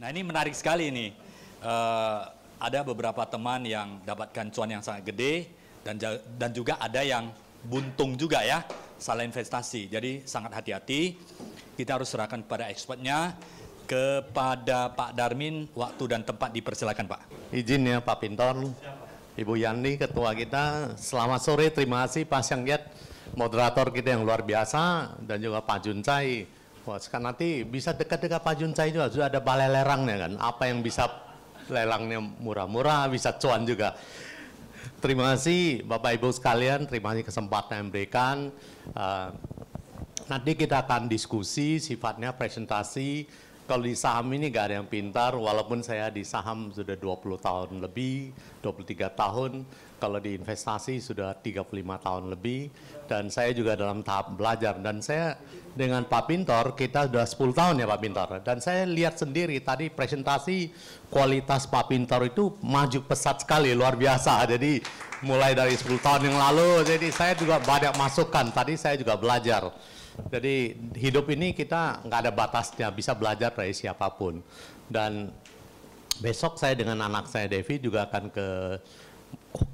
Nah ini menarik sekali ini. Uh, ada beberapa teman yang dapatkan cuan yang sangat gede dan dan juga ada yang buntung juga ya salah investasi. Jadi sangat hati-hati. Kita harus serahkan kepada expertnya kepada Pak Darmin waktu dan tempat dipersilakan Pak. Izin ya Pak Pintor. Ibu Yani ketua kita, selamat sore, terima kasih Pak Syangget, moderator kita yang luar biasa dan juga Pak Juncai Wah, sekarang nanti bisa dekat-dekat Pajun Cai juga sudah ada balai lerangnya kan. Apa yang bisa lelangnya murah-murah bisa cuan juga. Terima kasih Bapak Ibu sekalian, terima kasih kesempatan yang diberikan. Uh, nanti kita akan diskusi sifatnya presentasi. Kalau di saham ini nggak ada yang pintar, walaupun saya di saham sudah 20 tahun lebih, 23 tahun, kalau di investasi sudah 35 tahun lebih dan saya juga dalam tahap belajar dan saya dengan Pak Pintor kita sudah 10 tahun ya Pak Pintor dan saya lihat sendiri tadi presentasi kualitas Pak Pintor itu maju pesat sekali luar biasa jadi mulai dari 10 tahun yang lalu jadi saya juga banyak masukan tadi saya juga belajar jadi hidup ini kita nggak ada batasnya bisa belajar dari siapapun dan besok saya dengan anak saya Devi juga akan ke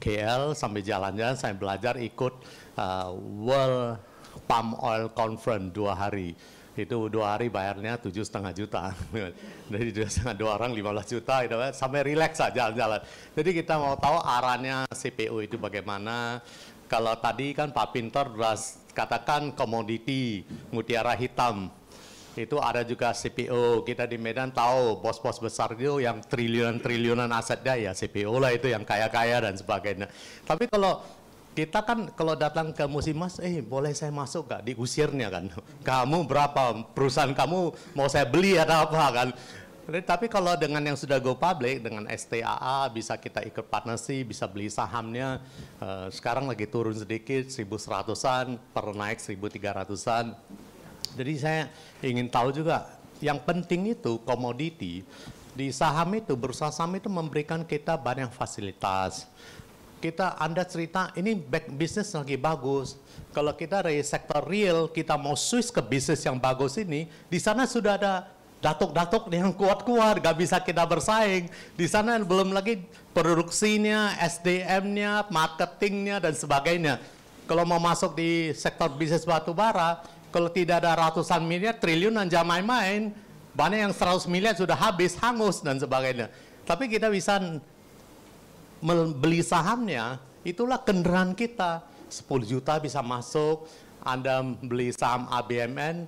KL sampai jalannya jalan saya belajar ikut uh, World Palm Oil Conference dua hari itu dua hari bayarnya tujuh setengah juta Jadi dua setengah dua orang lima belas juta gitu kan. sampai relax saja jalan-jalan jadi kita mau tahu arahnya CPO itu bagaimana kalau tadi kan Pak Pinter katakan komoditi mutiara hitam itu ada juga CPO. Kita di Medan tahu bos-bos besar itu yang triliunan-triliunan asetnya ya CPO lah itu yang kaya-kaya dan sebagainya. Tapi kalau kita kan kalau datang ke musim mas eh boleh saya masuk gak? Diusirnya kan. Kamu berapa? Perusahaan kamu mau saya beli atau apa kan? Tapi kalau dengan yang sudah go public, dengan STAA bisa kita ikut partnership, bisa beli sahamnya. Eh, sekarang lagi turun sedikit, 1.100-an, per naik 1.300-an jadi saya ingin tahu juga yang penting itu komoditi di saham itu bursa saham itu memberikan kita banyak fasilitas. Kita Anda cerita ini back bisnis lagi bagus. Kalau kita dari sektor real kita mau switch ke bisnis yang bagus ini, di sana sudah ada datuk-datuk yang kuat-kuat, gak bisa kita bersaing. Di sana belum lagi produksinya, SDM-nya, marketingnya dan sebagainya. Kalau mau masuk di sektor bisnis batu bara, kalau tidak ada ratusan miliar, triliunan jamai main. main Banyak yang 100 miliar sudah habis, hangus, dan sebagainya. Tapi kita bisa membeli sahamnya, itulah kendaraan kita. 10 juta bisa masuk, Anda beli saham ABMN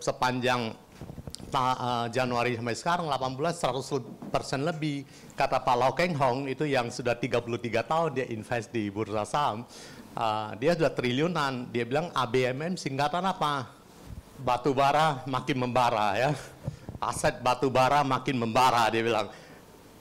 sepanjang eh, Januari sampai sekarang 18 100 persen lebih kata Pak Lau Keng Hong itu yang sudah 33 tahun dia invest di bursa saham uh, dia sudah triliunan. Dia bilang ABMM singkatan apa? Batu bara makin membara ya. Aset batu bara makin membara dia bilang.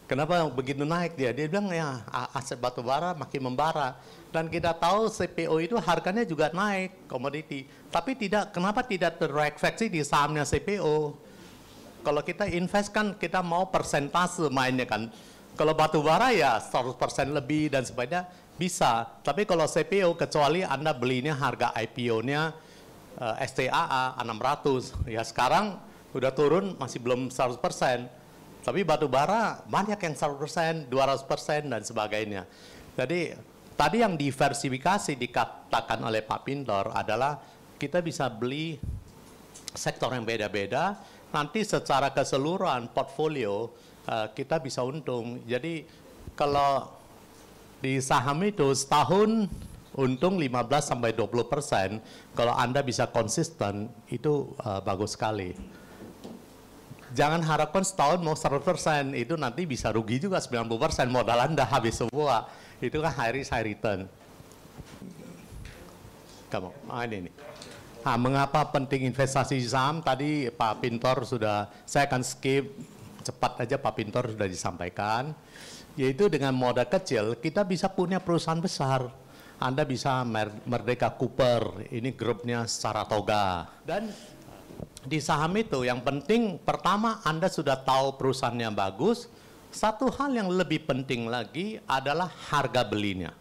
Kenapa begitu naik dia? Dia bilang ya aset batu bara makin membara. Dan kita tahu CPO itu harganya juga naik komoditi. Tapi tidak kenapa tidak terefleksi di sahamnya CPO? Kalau kita invest kan kita mau persentase mainnya kan. Kalau batu bara ya 100% lebih dan sebagainya bisa, tapi kalau CPO kecuali Anda belinya harga IPO-nya uh, eh, STAA 600. Ya sekarang udah turun masih belum 100%. Tapi batu bara banyak yang 100%, 200% dan sebagainya. Jadi tadi yang diversifikasi dikatakan oleh Pak Pintor adalah kita bisa beli sektor yang beda-beda, nanti secara keseluruhan portfolio uh, kita bisa untung. Jadi kalau di saham itu setahun untung 15 sampai 20 persen. Kalau Anda bisa konsisten, itu uh, bagus sekali. Jangan harapkan setahun mau 100 persen, itu nanti bisa rugi juga 90 persen modal Anda habis semua. Itu kan high risk high return. Kamu, ah, ini nih. Nah, mengapa penting investasi saham? Tadi Pak Pintor sudah, saya akan skip cepat aja Pak Pintor sudah disampaikan. Yaitu dengan modal kecil kita bisa punya perusahaan besar. Anda bisa Merdeka Cooper, ini grupnya Saratoga. Dan di saham itu yang penting pertama Anda sudah tahu perusahaannya bagus. Satu hal yang lebih penting lagi adalah harga belinya.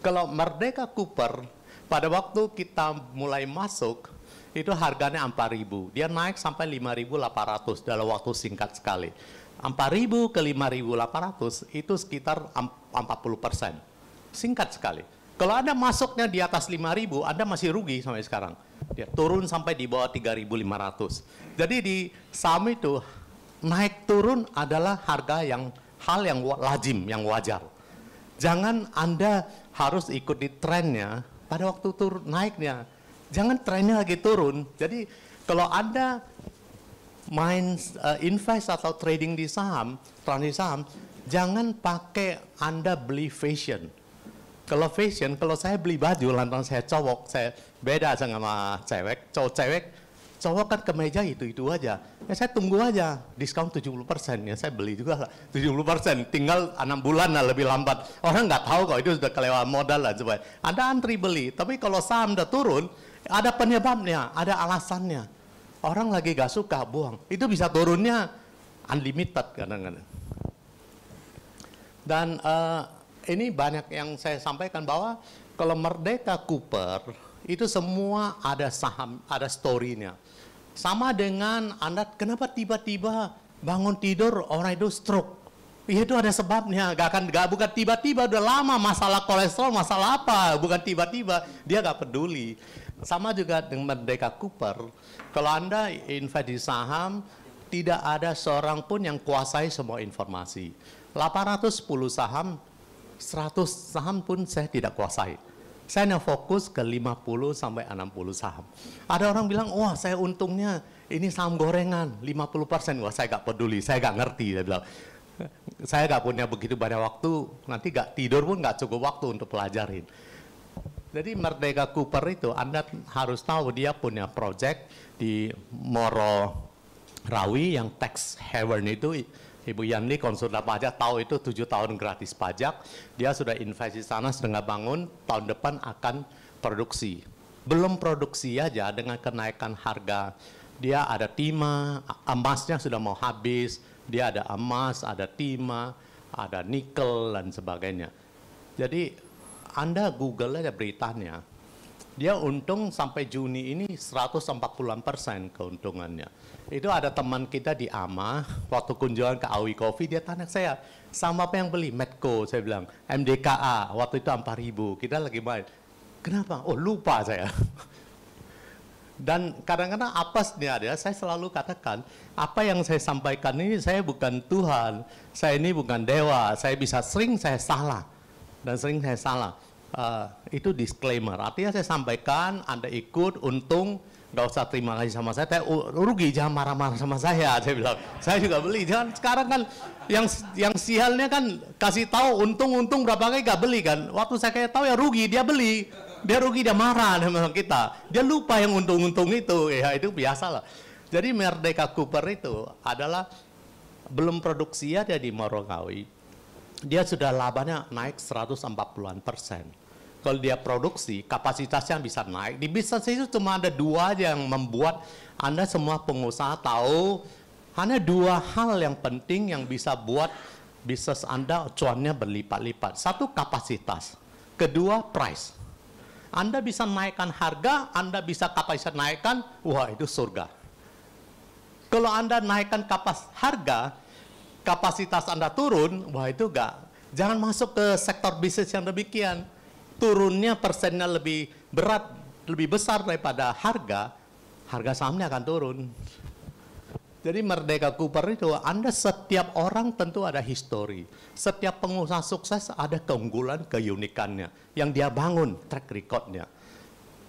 Kalau Merdeka Cooper pada waktu kita mulai masuk itu harganya 4.000. Dia naik sampai 5.800 dalam waktu singkat sekali. 4.000 ke 5.800 itu sekitar 40 persen. Singkat sekali. Kalau Anda masuknya di atas 5.000, Anda masih rugi sampai sekarang. Ya, turun sampai di bawah 3.500. Jadi di saham itu naik turun adalah harga yang hal yang lazim, yang wajar. Jangan Anda harus ikut di trennya pada waktu turun naiknya. Jangan trennya lagi turun. Jadi kalau Anda main uh, invest atau trading di saham, transaksi saham, jangan pakai Anda beli fashion. Kalau fashion, kalau saya beli baju lantang saya cowok, saya beda sama cewek, cowok cewek, cowok kan kemeja itu-itu aja. Ya saya tunggu aja, diskon 70 persen, ya saya beli juga lah, 70 persen, tinggal enam bulan lah lebih lambat. Orang nggak tahu kok, itu sudah kelewat modal lah. Coba. Anda antri beli, tapi kalau saham udah turun, ada penyebabnya, ada alasannya. Orang lagi gak suka, buang. Itu bisa turunnya unlimited kadang-kadang. Dan uh, ini banyak yang saya sampaikan bahwa kalau Merdeka Cooper itu semua ada saham, ada storynya Sama dengan Anda kenapa tiba-tiba bangun tidur orang itu stroke. Ya itu ada sebabnya, gak akan gak bukan tiba-tiba udah lama masalah kolesterol, masalah apa, bukan tiba-tiba dia gak peduli. Sama juga dengan Merdeka Cooper, kalau Anda invest di saham, tidak ada seorang pun yang kuasai semua informasi. 810 saham, 100 saham pun saya tidak kuasai. Saya hanya fokus ke 50 sampai 60 saham. Ada orang bilang, wah saya untungnya ini saham gorengan 50 persen. Wah saya gak peduli, saya gak ngerti. Dia bilang, saya gak punya begitu banyak waktu, nanti gak tidur pun gak cukup waktu untuk pelajarin. Jadi Merdeka Cooper itu Anda harus tahu dia punya project di Moro Rawi yang tax haven itu Ibu Yani konsultan pajak tahu itu tujuh tahun gratis pajak. Dia sudah invest sana setengah bangun, tahun depan akan produksi. Belum produksi aja dengan kenaikan harga. Dia ada timah, emasnya sudah mau habis. Dia ada emas, ada timah, ada nikel dan sebagainya. Jadi anda Google aja beritanya, dia untung sampai Juni ini 140 persen keuntungannya. Itu ada teman kita di AMA, waktu kunjungan ke Awi Coffee, dia tanya saya, sama apa yang beli? Medco, saya bilang. MDKA, waktu itu 4 ribu. Kita lagi main. Kenapa? Oh, lupa saya. Dan kadang-kadang apesnya ada, saya selalu katakan, apa yang saya sampaikan ini saya bukan Tuhan, saya ini bukan dewa, saya bisa sering saya salah, dan sering saya salah. Uh, itu disclaimer. Artinya saya sampaikan, Anda ikut, untung, nggak usah terima kasih sama saya. Saya rugi, jangan marah-marah sama saya. Saya bilang, saya juga beli. Jangan sekarang kan yang yang sialnya kan kasih tahu untung-untung berapa kali nggak beli kan. Waktu saya kayak tahu ya rugi, dia beli. Dia rugi, dia marah sama kita. Dia lupa yang untung-untung itu. Ya itu biasa lah. Jadi Merdeka Cooper itu adalah belum produksi ada di Morowali dia sudah labanya naik 140-an persen. Kalau dia produksi, kapasitasnya bisa naik. Di bisnis itu cuma ada dua yang membuat Anda semua pengusaha tahu hanya dua hal yang penting yang bisa buat bisnis Anda cuannya berlipat-lipat. Satu, kapasitas. Kedua, price. Anda bisa naikkan harga, Anda bisa kapasitas naikkan, wah itu surga. Kalau Anda naikkan kapas harga, kapasitas Anda turun, wah itu enggak. Jangan masuk ke sektor bisnis yang demikian. Turunnya persennya lebih berat, lebih besar daripada harga, harga sahamnya akan turun. Jadi Merdeka Cooper itu, Anda setiap orang tentu ada histori. Setiap pengusaha sukses ada keunggulan, keunikannya. Yang dia bangun, track recordnya.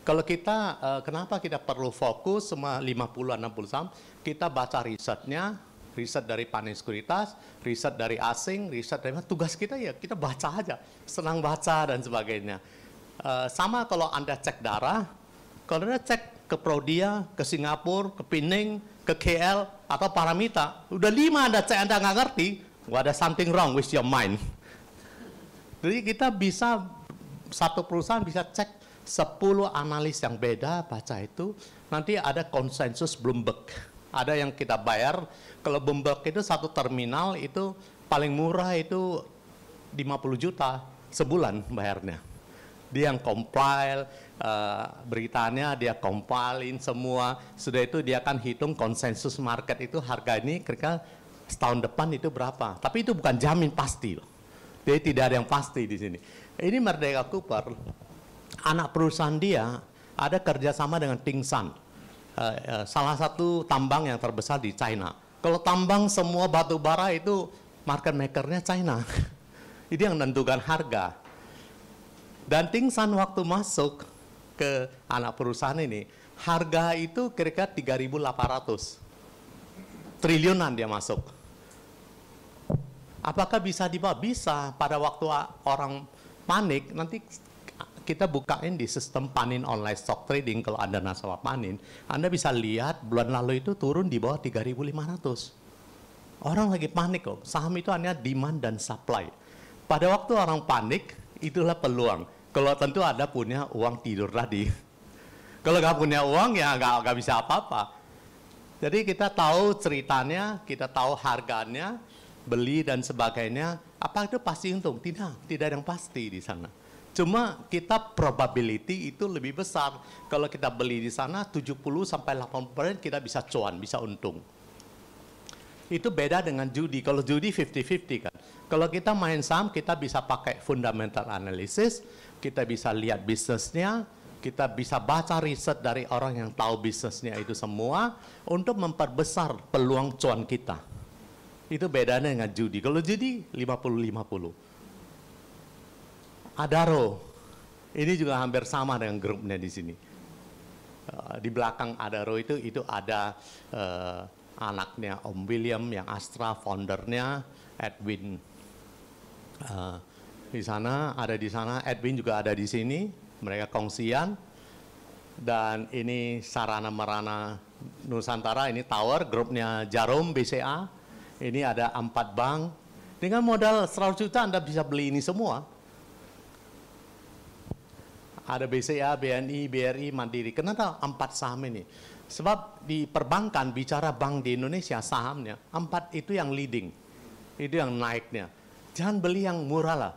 Kalau kita, eh, kenapa kita perlu fokus semua 50-60 saham? Kita baca risetnya, riset dari panen sekuritas, riset dari asing, riset dari tugas kita ya kita baca aja, senang baca dan sebagainya. Uh, sama kalau Anda cek darah, kalau Anda cek ke Prodia, ke Singapura, ke Pining, ke KL, atau Paramita, udah lima Anda cek Anda nggak ngerti, nggak ada something wrong with your mind. Jadi kita bisa, satu perusahaan bisa cek 10 analis yang beda baca itu nanti ada konsensus Bloomberg. Ada yang kita bayar kalau bombak itu satu terminal itu paling murah itu 50 juta sebulan bayarnya. Dia yang compile uh, eh, beritanya, dia compilein semua. Sudah itu dia akan hitung konsensus market itu harga ini kira-kira setahun depan itu berapa. Tapi itu bukan jamin pasti loh. Jadi tidak ada yang pasti di sini. Ini Merdeka Cooper, anak perusahaan dia ada kerjasama dengan Tingsan, uh, salah satu tambang yang terbesar di China kalau tambang semua batu bara itu market makernya China. ini yang menentukan harga. Dan Ting San waktu masuk ke anak perusahaan ini, harga itu kira-kira 3.800 triliunan dia masuk. Apakah bisa dibawa? Bisa. Pada waktu orang panik, nanti kita bukain di sistem panin online stock trading kalau Anda nasabah panin, Anda bisa lihat bulan lalu itu turun di bawah 3.500. Orang lagi panik loh. Saham itu hanya demand dan supply. Pada waktu orang panik, itulah peluang. Kalau tentu ada punya uang tidur tadi. Kalau nggak punya uang ya nggak bisa apa-apa. Jadi kita tahu ceritanya, kita tahu harganya, beli dan sebagainya. Apa itu pasti untung? Tidak, tidak ada yang pasti di sana. Cuma kita probability itu lebih besar. Kalau kita beli di sana 70 sampai 80% kita bisa cuan, bisa untung. Itu beda dengan judi. Kalau judi 50-50 kan. Kalau kita main saham kita bisa pakai fundamental analysis, kita bisa lihat bisnisnya, kita bisa baca riset dari orang yang tahu bisnisnya itu semua untuk memperbesar peluang cuan kita. Itu bedanya dengan judi. Kalau judi 50-50. Adaro. Ini juga hampir sama dengan grupnya di sini. Eh, di belakang Adaro itu itu ada uh, anaknya Om William yang Astra foundernya Edwin. Uh, di sana ada di sana Edwin juga ada di sini. Mereka kongsian dan ini sarana merana Nusantara ini tower grupnya Jarum BCA. Ini ada empat bank. Dengan modal 100 juta Anda bisa beli ini semua ada BCA, BNI, BRI, Mandiri. Kenapa empat saham ini? Sebab di perbankan bicara bank di Indonesia sahamnya empat itu yang leading, itu yang naiknya. Jangan beli yang murah lah.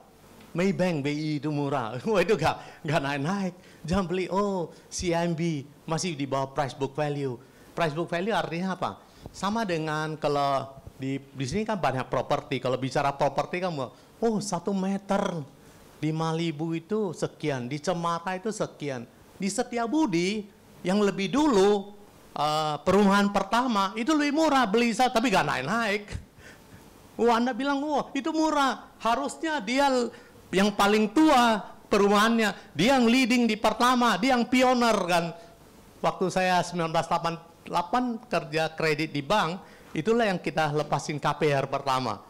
Maybank BI itu murah, wah itu gak gak naik naik. Jangan beli oh CIMB masih di bawah price book value. Price book value artinya apa? Sama dengan kalau di di sini kan banyak properti. Kalau bicara properti kamu, oh satu meter di Malibu itu sekian, di Cemara itu sekian. Di Setiabudi yang lebih dulu uh, perumahan pertama itu lebih murah beli saya tapi gak naik-naik. Wah, oh, Anda bilang, wah itu murah. Harusnya dia yang paling tua perumahannya, dia yang leading di pertama, dia yang pioner kan. Waktu saya 1988 kerja kredit di bank, itulah yang kita lepasin KPR pertama.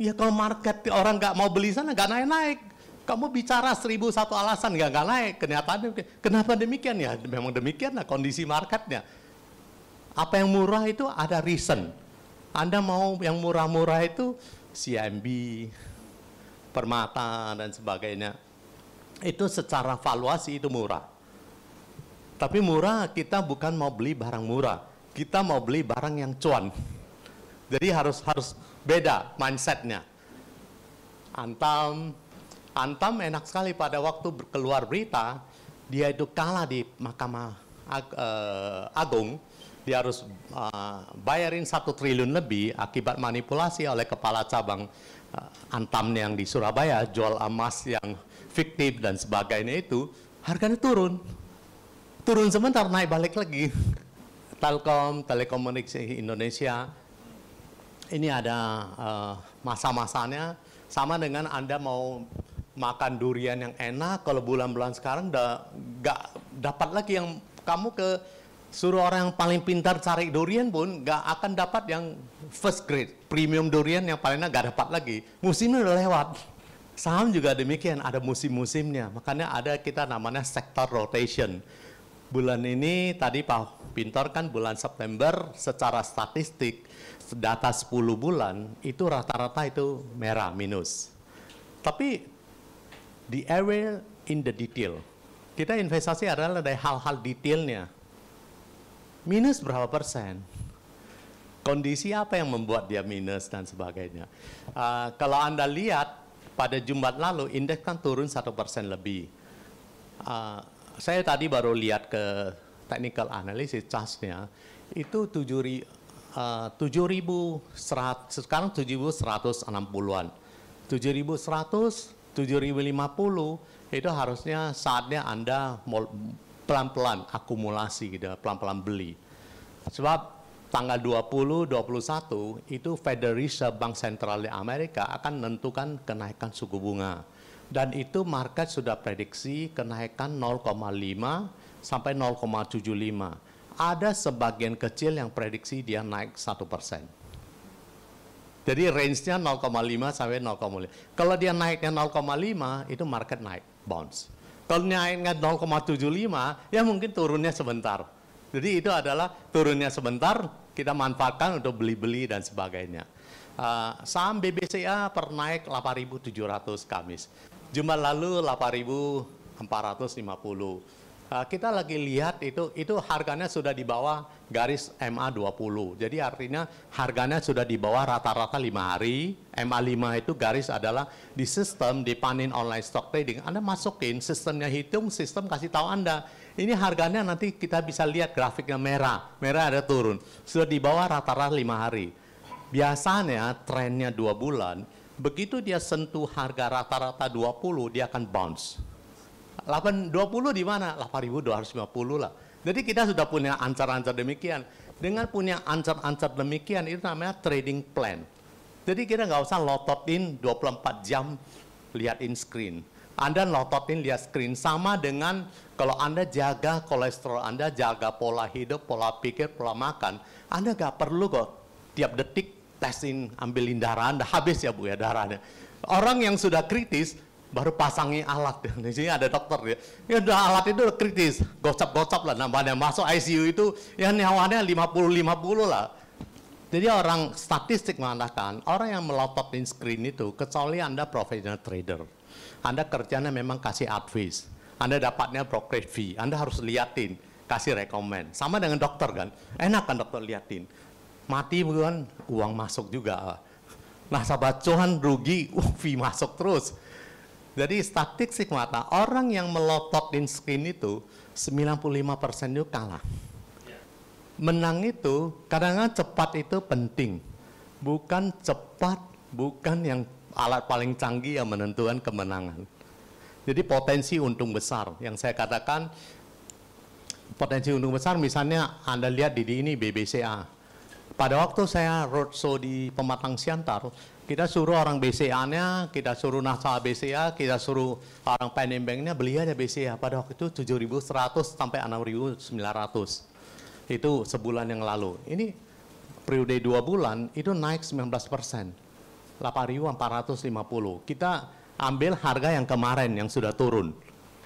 Ya kalau market orang nggak mau beli sana nggak naik-naik. Kamu bicara seribu satu alasan nggak nggak naik. Kenyataannya kenapa demikian ya? Memang demikian lah kondisi marketnya. Apa yang murah itu ada reason. Anda mau yang murah-murah itu CMB, Permata dan sebagainya. Itu secara valuasi itu murah. Tapi murah kita bukan mau beli barang murah, kita mau beli barang yang cuan. Jadi harus harus beda mindsetnya. Antam, Antam enak sekali pada waktu keluar berita, dia itu kalah di Mahkamah Ag uh, Agung, dia harus uh, bayarin satu triliun lebih akibat manipulasi oleh kepala cabang uh, Antam yang di Surabaya jual emas yang fiktif dan sebagainya itu, harganya turun. Turun sebentar, naik balik lagi. Telkom, Telekomunikasi Indonesia, ini ada uh, masa-masanya sama dengan Anda mau makan durian yang enak kalau bulan-bulan sekarang udah gak dapat lagi yang kamu ke suruh orang yang paling pintar cari durian pun gak akan dapat yang first grade premium durian yang paling enak gak dapat lagi musimnya udah lewat saham juga demikian ada musim-musimnya makanya ada kita namanya sektor rotation bulan ini tadi Pak Pintor kan bulan September secara statistik data 10 bulan itu rata-rata itu merah minus. Tapi di area in the detail. Kita investasi adalah dari hal-hal detailnya. Minus berapa persen? Kondisi apa yang membuat dia minus dan sebagainya. Uh, kalau Anda lihat pada Jumat lalu indeks kan turun satu persen lebih. Uh, saya tadi baru lihat ke technical analysis charge-nya itu 7 Eh, uh, 7.100 sekarang 7.160-an. 7.100, 7.050 itu harusnya saatnya Anda pelan-pelan akumulasi gitu, pelan-pelan beli. Sebab tanggal 20, 21 itu Federal Reserve Bank Sentral di Amerika akan menentukan kenaikan suku bunga. Dan itu market sudah prediksi kenaikan 0,5 sampai 0,75 ada sebagian kecil yang prediksi dia naik satu persen. Jadi range-nya 0,5 sampai 0,5. Kalau dia naiknya 0,5 itu market naik, bounce. Kalau naiknya 0,75 ya mungkin turunnya sebentar. Jadi itu adalah turunnya sebentar kita manfaatkan untuk beli-beli dan sebagainya. Uh, saham BBCA per naik 8.700 Kamis. Jumat lalu 8.450. Eh, kita lagi lihat itu itu harganya sudah di bawah garis MA 20. Jadi artinya harganya sudah di bawah rata-rata 5 hari. MA 5 itu garis adalah di sistem di panin online stock trading. Anda masukin sistemnya hitung, sistem kasih tahu Anda. Ini harganya nanti kita bisa lihat grafiknya merah. Merah ada turun. Sudah di bawah rata-rata 5 hari. Biasanya trennya dua bulan, begitu dia sentuh harga rata-rata 20, dia akan bounce 820 di mana? 8.250 lah. Jadi kita sudah punya ancar-ancar demikian. Dengan punya ancar-ancar demikian itu namanya trading plan. Jadi kita nggak usah lototin 24 jam liatin screen. Anda lototin lihat screen sama dengan kalau Anda jaga kolesterol Anda, jaga pola hidup, pola pikir, pola makan, Anda nggak perlu kok tiap detik tesin ambilin darah Anda habis ya Bu ya darahnya. Orang yang sudah kritis baru pasangi alat. Di sini ada dokter ya. Ya udah alat itu kritis, gocap-gocap lah yang Masuk ICU itu ya nyawanya 50-50 lah. Jadi orang statistik mengatakan orang yang melototin screen itu kecuali Anda professional trader. Anda kerjanya memang kasih advice. Anda dapatnya brokerage fee. Anda harus liatin, kasih rekomend. Sama dengan dokter kan. Enak kan dokter liatin. Mati bukan uang masuk juga. Nah sahabat Johan rugi, uh, fee masuk terus jadi statik mata. orang yang melotot di screen itu 95% itu kalah. Menang itu kadang-kadang cepat itu penting. Bukan cepat, bukan yang alat paling canggih yang menentukan kemenangan. Jadi potensi untung besar yang saya katakan potensi untung besar misalnya Anda lihat di ini BBCA. Pada waktu saya roadshow di Pematang Siantar, kita suruh orang BCA-nya, kita suruh nasabah BCA, kita suruh orang panin nya beli aja BCA. Pada waktu itu 7.100 sampai 6.900. Itu sebulan yang lalu. Ini periode dua bulan itu naik 19 persen. 8.450. Kita ambil harga yang kemarin yang sudah turun.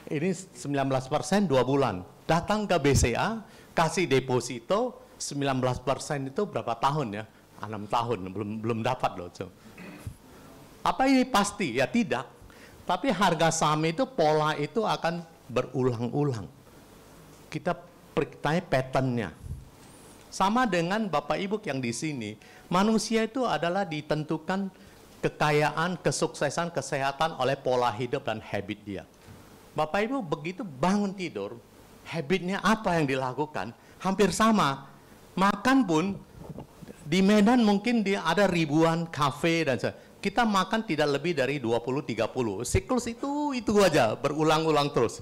Ini 19 persen dua bulan. Datang ke BCA, kasih deposito, 19 persen itu berapa tahun ya? 6 ah, tahun belum belum dapat loh. So. Apa ini pasti? Ya tidak. Tapi harga saham itu pola itu akan berulang-ulang. Kita pertanya patternnya. Sama dengan Bapak Ibu yang di sini, manusia itu adalah ditentukan kekayaan, kesuksesan, kesehatan oleh pola hidup dan habit dia. Bapak Ibu begitu bangun tidur, habitnya apa yang dilakukan? Hampir sama. Makan pun di Medan mungkin dia ada ribuan kafe dan kita makan tidak lebih dari 20-30. Siklus itu itu aja berulang-ulang terus.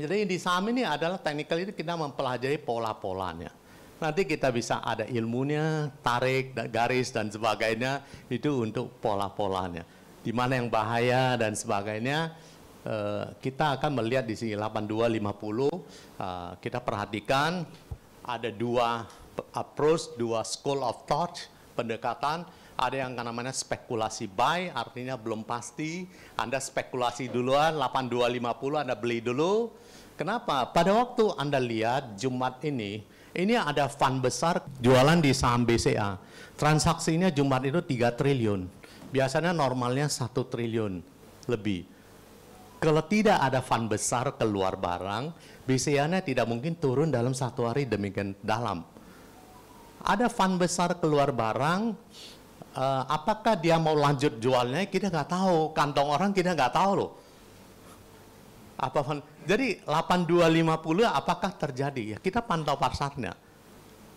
Jadi di Saham ini adalah teknikal itu kita mempelajari pola-polanya. Nanti kita bisa ada ilmunya, tarik, garis dan sebagainya itu untuk pola-polanya. Di mana yang bahaya dan sebagainya eh, kita akan melihat di sini 8250 eh, kita perhatikan ada dua approach, dua school of thought, pendekatan. Ada yang namanya spekulasi buy, artinya belum pasti. Anda spekulasi duluan, 8250 Anda beli dulu. Kenapa? Pada waktu Anda lihat Jumat ini, ini ada fund besar jualan di saham BCA. Transaksinya Jumat itu 3 triliun. Biasanya normalnya 1 triliun lebih. Kalau tidak ada fund besar keluar barang, BCA-nya tidak mungkin turun dalam satu hari demikian dalam ada fund besar keluar barang, uh, apakah dia mau lanjut jualnya kita nggak tahu, kantong orang kita nggak tahu loh. Apa fund? Jadi 8250 apakah terjadi? Ya kita pantau pasarnya.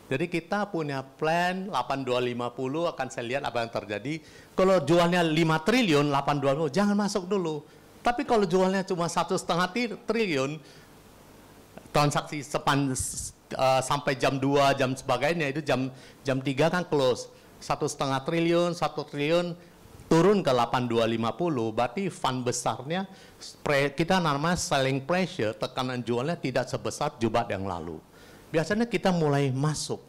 Jadi kita punya plan 8250 akan saya lihat apa yang terjadi. Kalau jualnya 5 triliun, 8250 jangan masuk dulu. Tapi kalau jualnya cuma satu setengah triliun, transaksi sepan uh, sampai jam 2 jam sebagainya itu jam jam 3 kan close satu setengah triliun satu triliun turun ke 8250 berarti fund besarnya kita namanya selling pressure tekanan jualnya tidak sebesar Jumat yang lalu biasanya kita mulai masuk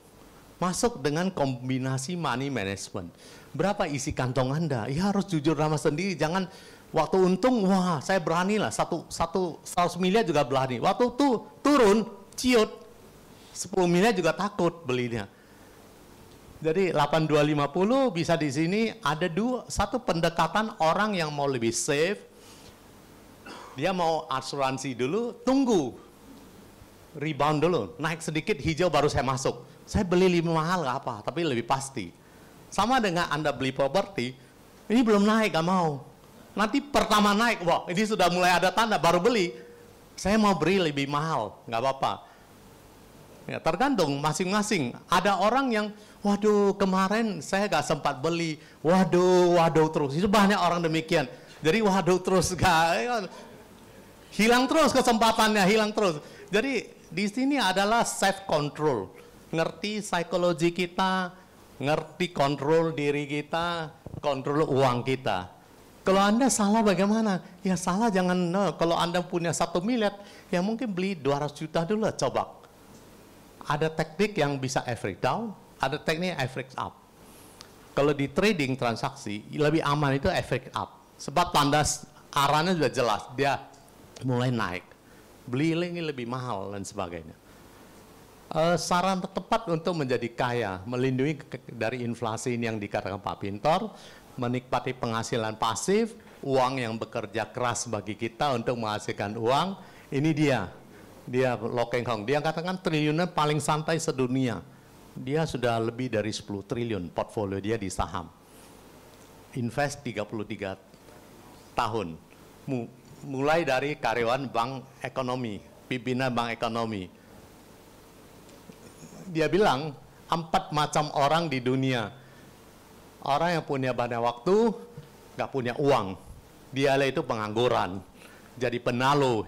masuk dengan kombinasi money management berapa isi kantong anda ya harus jujur sama sendiri jangan Waktu untung, wah saya berani lah, satu, satu, 100 miliar juga berani. Waktu tuh turun, ciut, 10 miliar juga takut belinya. Jadi 8250 bisa di sini ada dua, satu pendekatan orang yang mau lebih safe, dia mau asuransi dulu, tunggu, rebound dulu, naik sedikit hijau baru saya masuk. Saya beli lima mahal apa, tapi lebih pasti. Sama dengan Anda beli properti, ini belum naik, gak mau nanti pertama naik, wah ini sudah mulai ada tanda baru beli, saya mau beli lebih mahal, nggak apa-apa. Ya, tergantung masing-masing. Ada orang yang, waduh kemarin saya nggak sempat beli, waduh, waduh terus. Itu banyak orang demikian. Jadi waduh terus, gak, hilang terus kesempatannya, hilang terus. Jadi di sini adalah self control, ngerti psikologi kita, ngerti kontrol diri kita, kontrol uang kita. Kalau Anda salah bagaimana? Ya salah jangan, no. kalau Anda punya satu miliar, ya mungkin beli 200 juta dulu lah, coba. Ada teknik yang bisa average down, ada teknik average up. Kalau di trading transaksi, lebih aman itu average up. Sebab tanda arahnya sudah jelas, dia mulai naik. Beli ini lebih mahal dan sebagainya. Uh, saran tepat untuk menjadi kaya, melindungi dari inflasi ini yang dikatakan Pak Pintor, menikmati penghasilan pasif, uang yang bekerja keras bagi kita untuk menghasilkan uang. Ini dia, dia Lokeng Hong. Dia katakan triliunan paling santai sedunia. Dia sudah lebih dari 10 triliun portfolio dia di saham. Invest 33 tahun. Mulai dari karyawan bank ekonomi, pimpinan bank ekonomi. Dia bilang, empat macam orang di dunia Orang yang punya banyak waktu, nggak punya uang. Dialah itu pengangguran, jadi penalu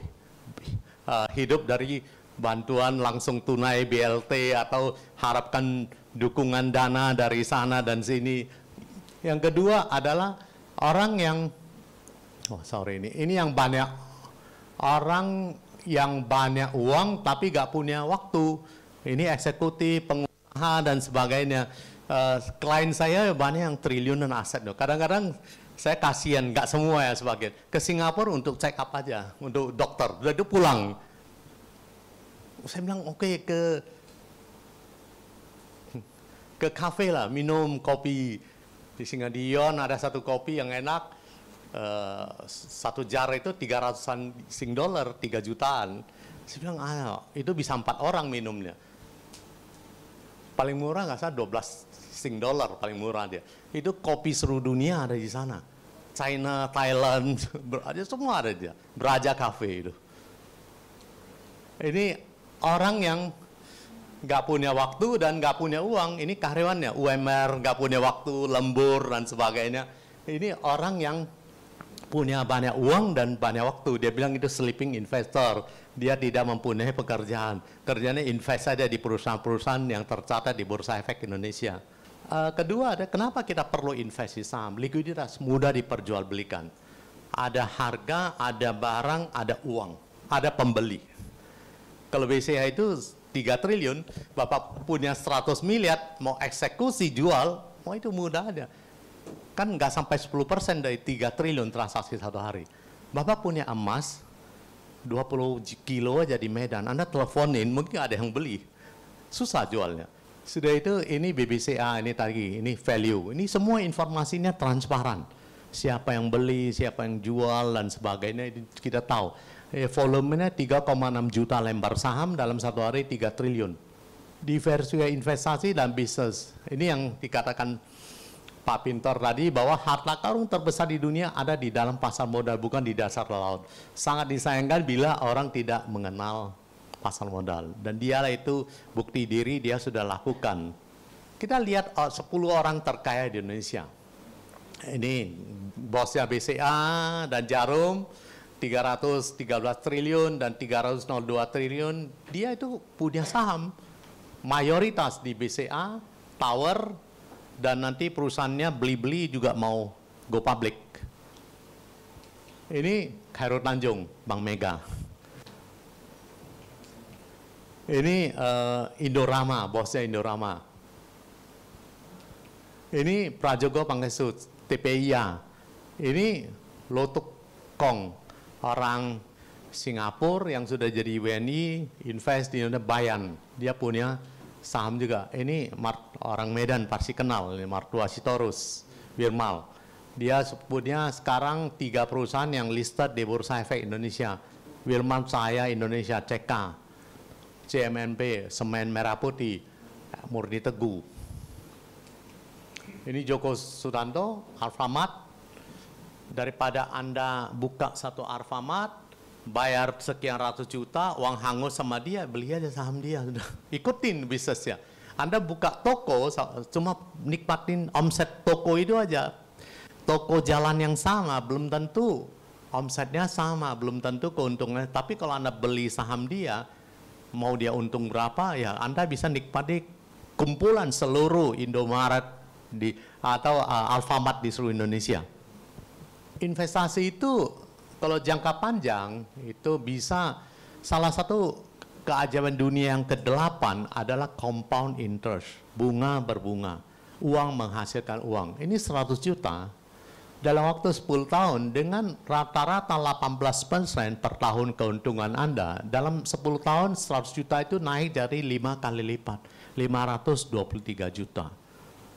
uh, hidup dari bantuan langsung tunai BLT atau harapkan dukungan dana dari sana dan sini. Yang kedua adalah orang yang oh sorry ini ini yang banyak orang yang banyak uang tapi gak punya waktu. Ini eksekutif, pengusaha dan sebagainya. Eh, klien saya banyak yang triliunan aset loh. Kadang-kadang saya kasihan, nggak semua ya sebagian. Ke Singapura untuk check up aja, untuk dokter. Udah dia pulang. Saya bilang oke okay, ke ke kafe lah, minum kopi di Singadion ada satu kopi yang enak. Uh, satu jar itu 300-an sing dollar, 3 jutaan. Saya bilang, ah, itu bisa empat orang minumnya. Paling murah nggak salah 12 sing dollar paling murah dia. Itu kopi seluruh dunia ada di sana. China, Thailand, ada semua ada dia. Beraja Cafe itu. Ini orang yang nggak punya waktu dan nggak punya uang. Ini karyawannya, UMR, nggak punya waktu, lembur dan sebagainya. Ini orang yang punya banyak uang dan banyak waktu. Dia bilang itu sleeping investor. Dia tidak mempunyai pekerjaan. Kerjanya invest saja di perusahaan-perusahaan yang tercatat di Bursa Efek Indonesia. Uh, kedua ada kenapa kita perlu investasi saham? Likuiditas mudah diperjualbelikan. Ada harga, ada barang, ada uang, ada pembeli. Kalau BCA itu 3 triliun, Bapak punya 100 miliar, mau eksekusi jual, mau itu mudah ada. Kan nggak sampai 10% dari 3 triliun transaksi satu hari. Bapak punya emas, 20 kilo aja di Medan, Anda teleponin, mungkin ada yang beli. Susah jualnya sudah itu ini BBCA, ini tadi, ini value. Ini semua informasinya transparan. Siapa yang beli, siapa yang jual, dan sebagainya kita tahu. Eh, volumenya 3,6 juta lembar saham dalam satu hari 3 triliun. Diversifikasi investasi dan bisnis. Ini yang dikatakan Pak Pintor tadi bahwa harta karung terbesar di dunia ada di dalam pasar modal bukan di dasar laut. Sangat disayangkan bila orang tidak mengenal pasar modal. Dan dialah itu bukti diri dia sudah lakukan. Kita lihat 10 orang terkaya di Indonesia. Ini bosnya BCA dan Jarum 313 triliun dan 302 triliun. Dia itu punya saham mayoritas di BCA, Tower, dan nanti perusahaannya beli-beli juga mau go public. Ini Khairul Tanjung, Bang Mega. Ini uh, Indorama, bosnya Indorama. Ini Prajogo Pangesu, TPIA. Ini Lotuk Kong, orang Singapura yang sudah jadi WNI, invest di Indonesia, Bayan. Dia punya saham juga. Ini Mart, orang Medan, pasti kenal, ini Martua Sitorus, Birmal. Dia punya sekarang tiga perusahaan yang listed di Bursa Efek Indonesia. Wilman Saya Indonesia CK CMNP, Semen Merah Putih, Murni Teguh. Ini Joko Sutanto, Alfamart. Daripada Anda buka satu Alfamart, bayar sekian ratus juta, uang hangus sama dia, beli aja saham dia. Ikutin bisnisnya. Anda buka toko, cuma nikmatin omset toko itu aja. Toko jalan yang sama, belum tentu omsetnya sama, belum tentu keuntungannya. Tapi kalau Anda beli saham dia, mau dia untung berapa ya Anda bisa nikmati kumpulan seluruh Indomaret di atau uh, Alfamart di seluruh Indonesia. Investasi itu kalau jangka panjang itu bisa salah satu keajaiban dunia yang kedelapan adalah compound interest, bunga berbunga. Uang menghasilkan uang. Ini 100 juta dalam waktu 10 tahun dengan rata-rata 18% per tahun keuntungan Anda, dalam 10 tahun 100 juta itu naik dari 5 kali lipat, 523 juta.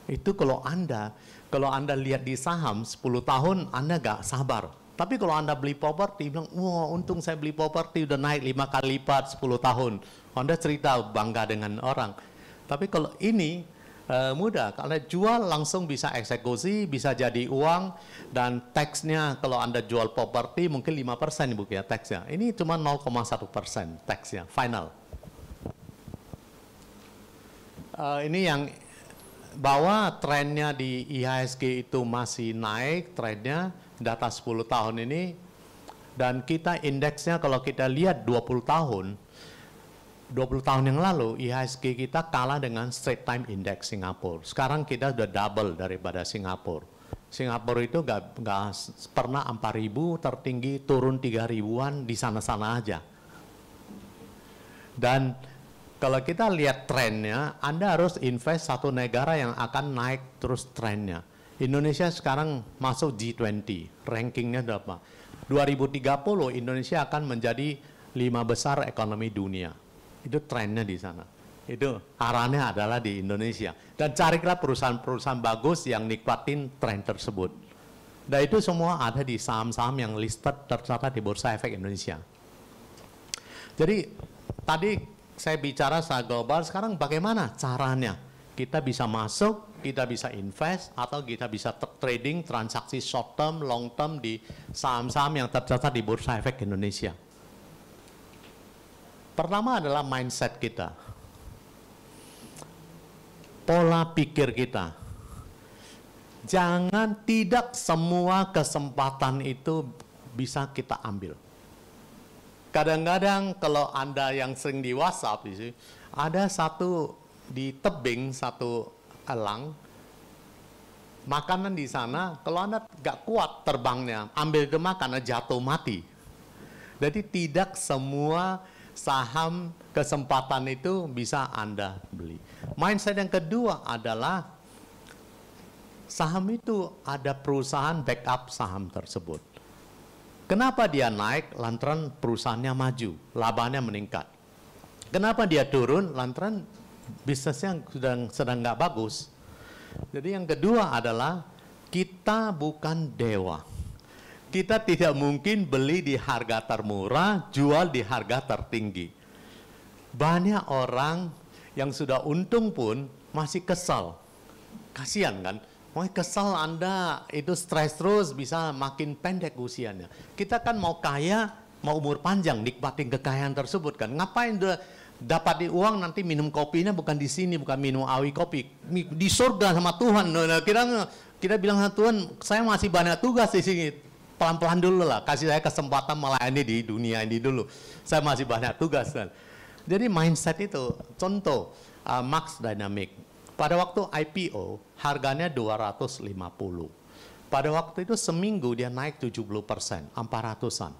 Itu kalau Anda, kalau Anda lihat di saham 10 tahun Anda gak sabar. Tapi kalau Anda beli properti, bilang, wah untung saya beli properti udah naik 5 kali lipat 10 tahun. Anda cerita bangga dengan orang. Tapi kalau ini uh, mudah. Karena jual langsung bisa eksekusi, bisa jadi uang, dan teksnya kalau Anda jual properti mungkin lima persen Ibu ya teksnya. Ini cuma 0,1% teksnya, final. Uh, ini yang bahwa trennya di IHSG itu masih naik trennya data 10 tahun ini dan kita indeksnya kalau kita lihat 20 tahun 20 tahun yang lalu e IHSG kita kalah dengan Straight Time Index Singapura. Sekarang kita sudah double daripada Singapura. Singapura itu gak, gak pernah 4.000 tertinggi turun 3.000-an di sana-sana aja. Dan kalau kita lihat trennya, Anda harus invest satu negara yang akan naik terus trennya. Indonesia sekarang masuk G20, rankingnya berapa? 2030 Indonesia akan menjadi lima besar ekonomi dunia. Itu trennya di sana. Itu arahnya adalah di Indonesia. Dan carilah perusahaan-perusahaan bagus yang nikmatin tren tersebut. Dan itu semua ada di saham-saham yang listed tercatat di Bursa Efek Indonesia. Jadi tadi saya bicara secara global, sekarang bagaimana caranya kita bisa masuk, kita bisa invest, atau kita bisa trading transaksi short term, long term di saham-saham yang tercatat di Bursa Efek Indonesia. Pertama adalah mindset kita. Pola pikir kita. Jangan tidak semua kesempatan itu bisa kita ambil. Kadang-kadang kalau Anda yang sering di WhatsApp, ada satu di tebing satu elang, makanan di sana, kalau Anda nggak kuat terbangnya, ambil ke makanan jatuh mati. Jadi tidak semua saham kesempatan itu bisa Anda beli. Mindset yang kedua adalah saham itu ada perusahaan backup saham tersebut. Kenapa dia naik? Lantaran perusahaannya maju, labanya meningkat. Kenapa dia turun? Lantaran bisnisnya sedang sedang nggak bagus. Jadi yang kedua adalah kita bukan dewa kita tidak mungkin beli di harga termurah, jual di harga tertinggi. Banyak orang yang sudah untung pun masih kesal. Kasihan kan? Mau kesal Anda itu stres terus bisa makin pendek usianya. Kita kan mau kaya, mau umur panjang, nikmatin kekayaan tersebut kan. Ngapain dia dapat di uang nanti minum kopinya bukan di sini, bukan minum awi kopi. Di surga sama Tuhan. Kita nah, kita bilang Tuhan, saya masih banyak tugas di sini pelan-pelan dulu lah, kasih saya kesempatan melayani di dunia ini dulu. Saya masih banyak tugas Kan. Jadi mindset itu, contoh uh, Max Dynamic. Pada waktu IPO, harganya 250. Pada waktu itu seminggu dia naik 70 persen, 400-an.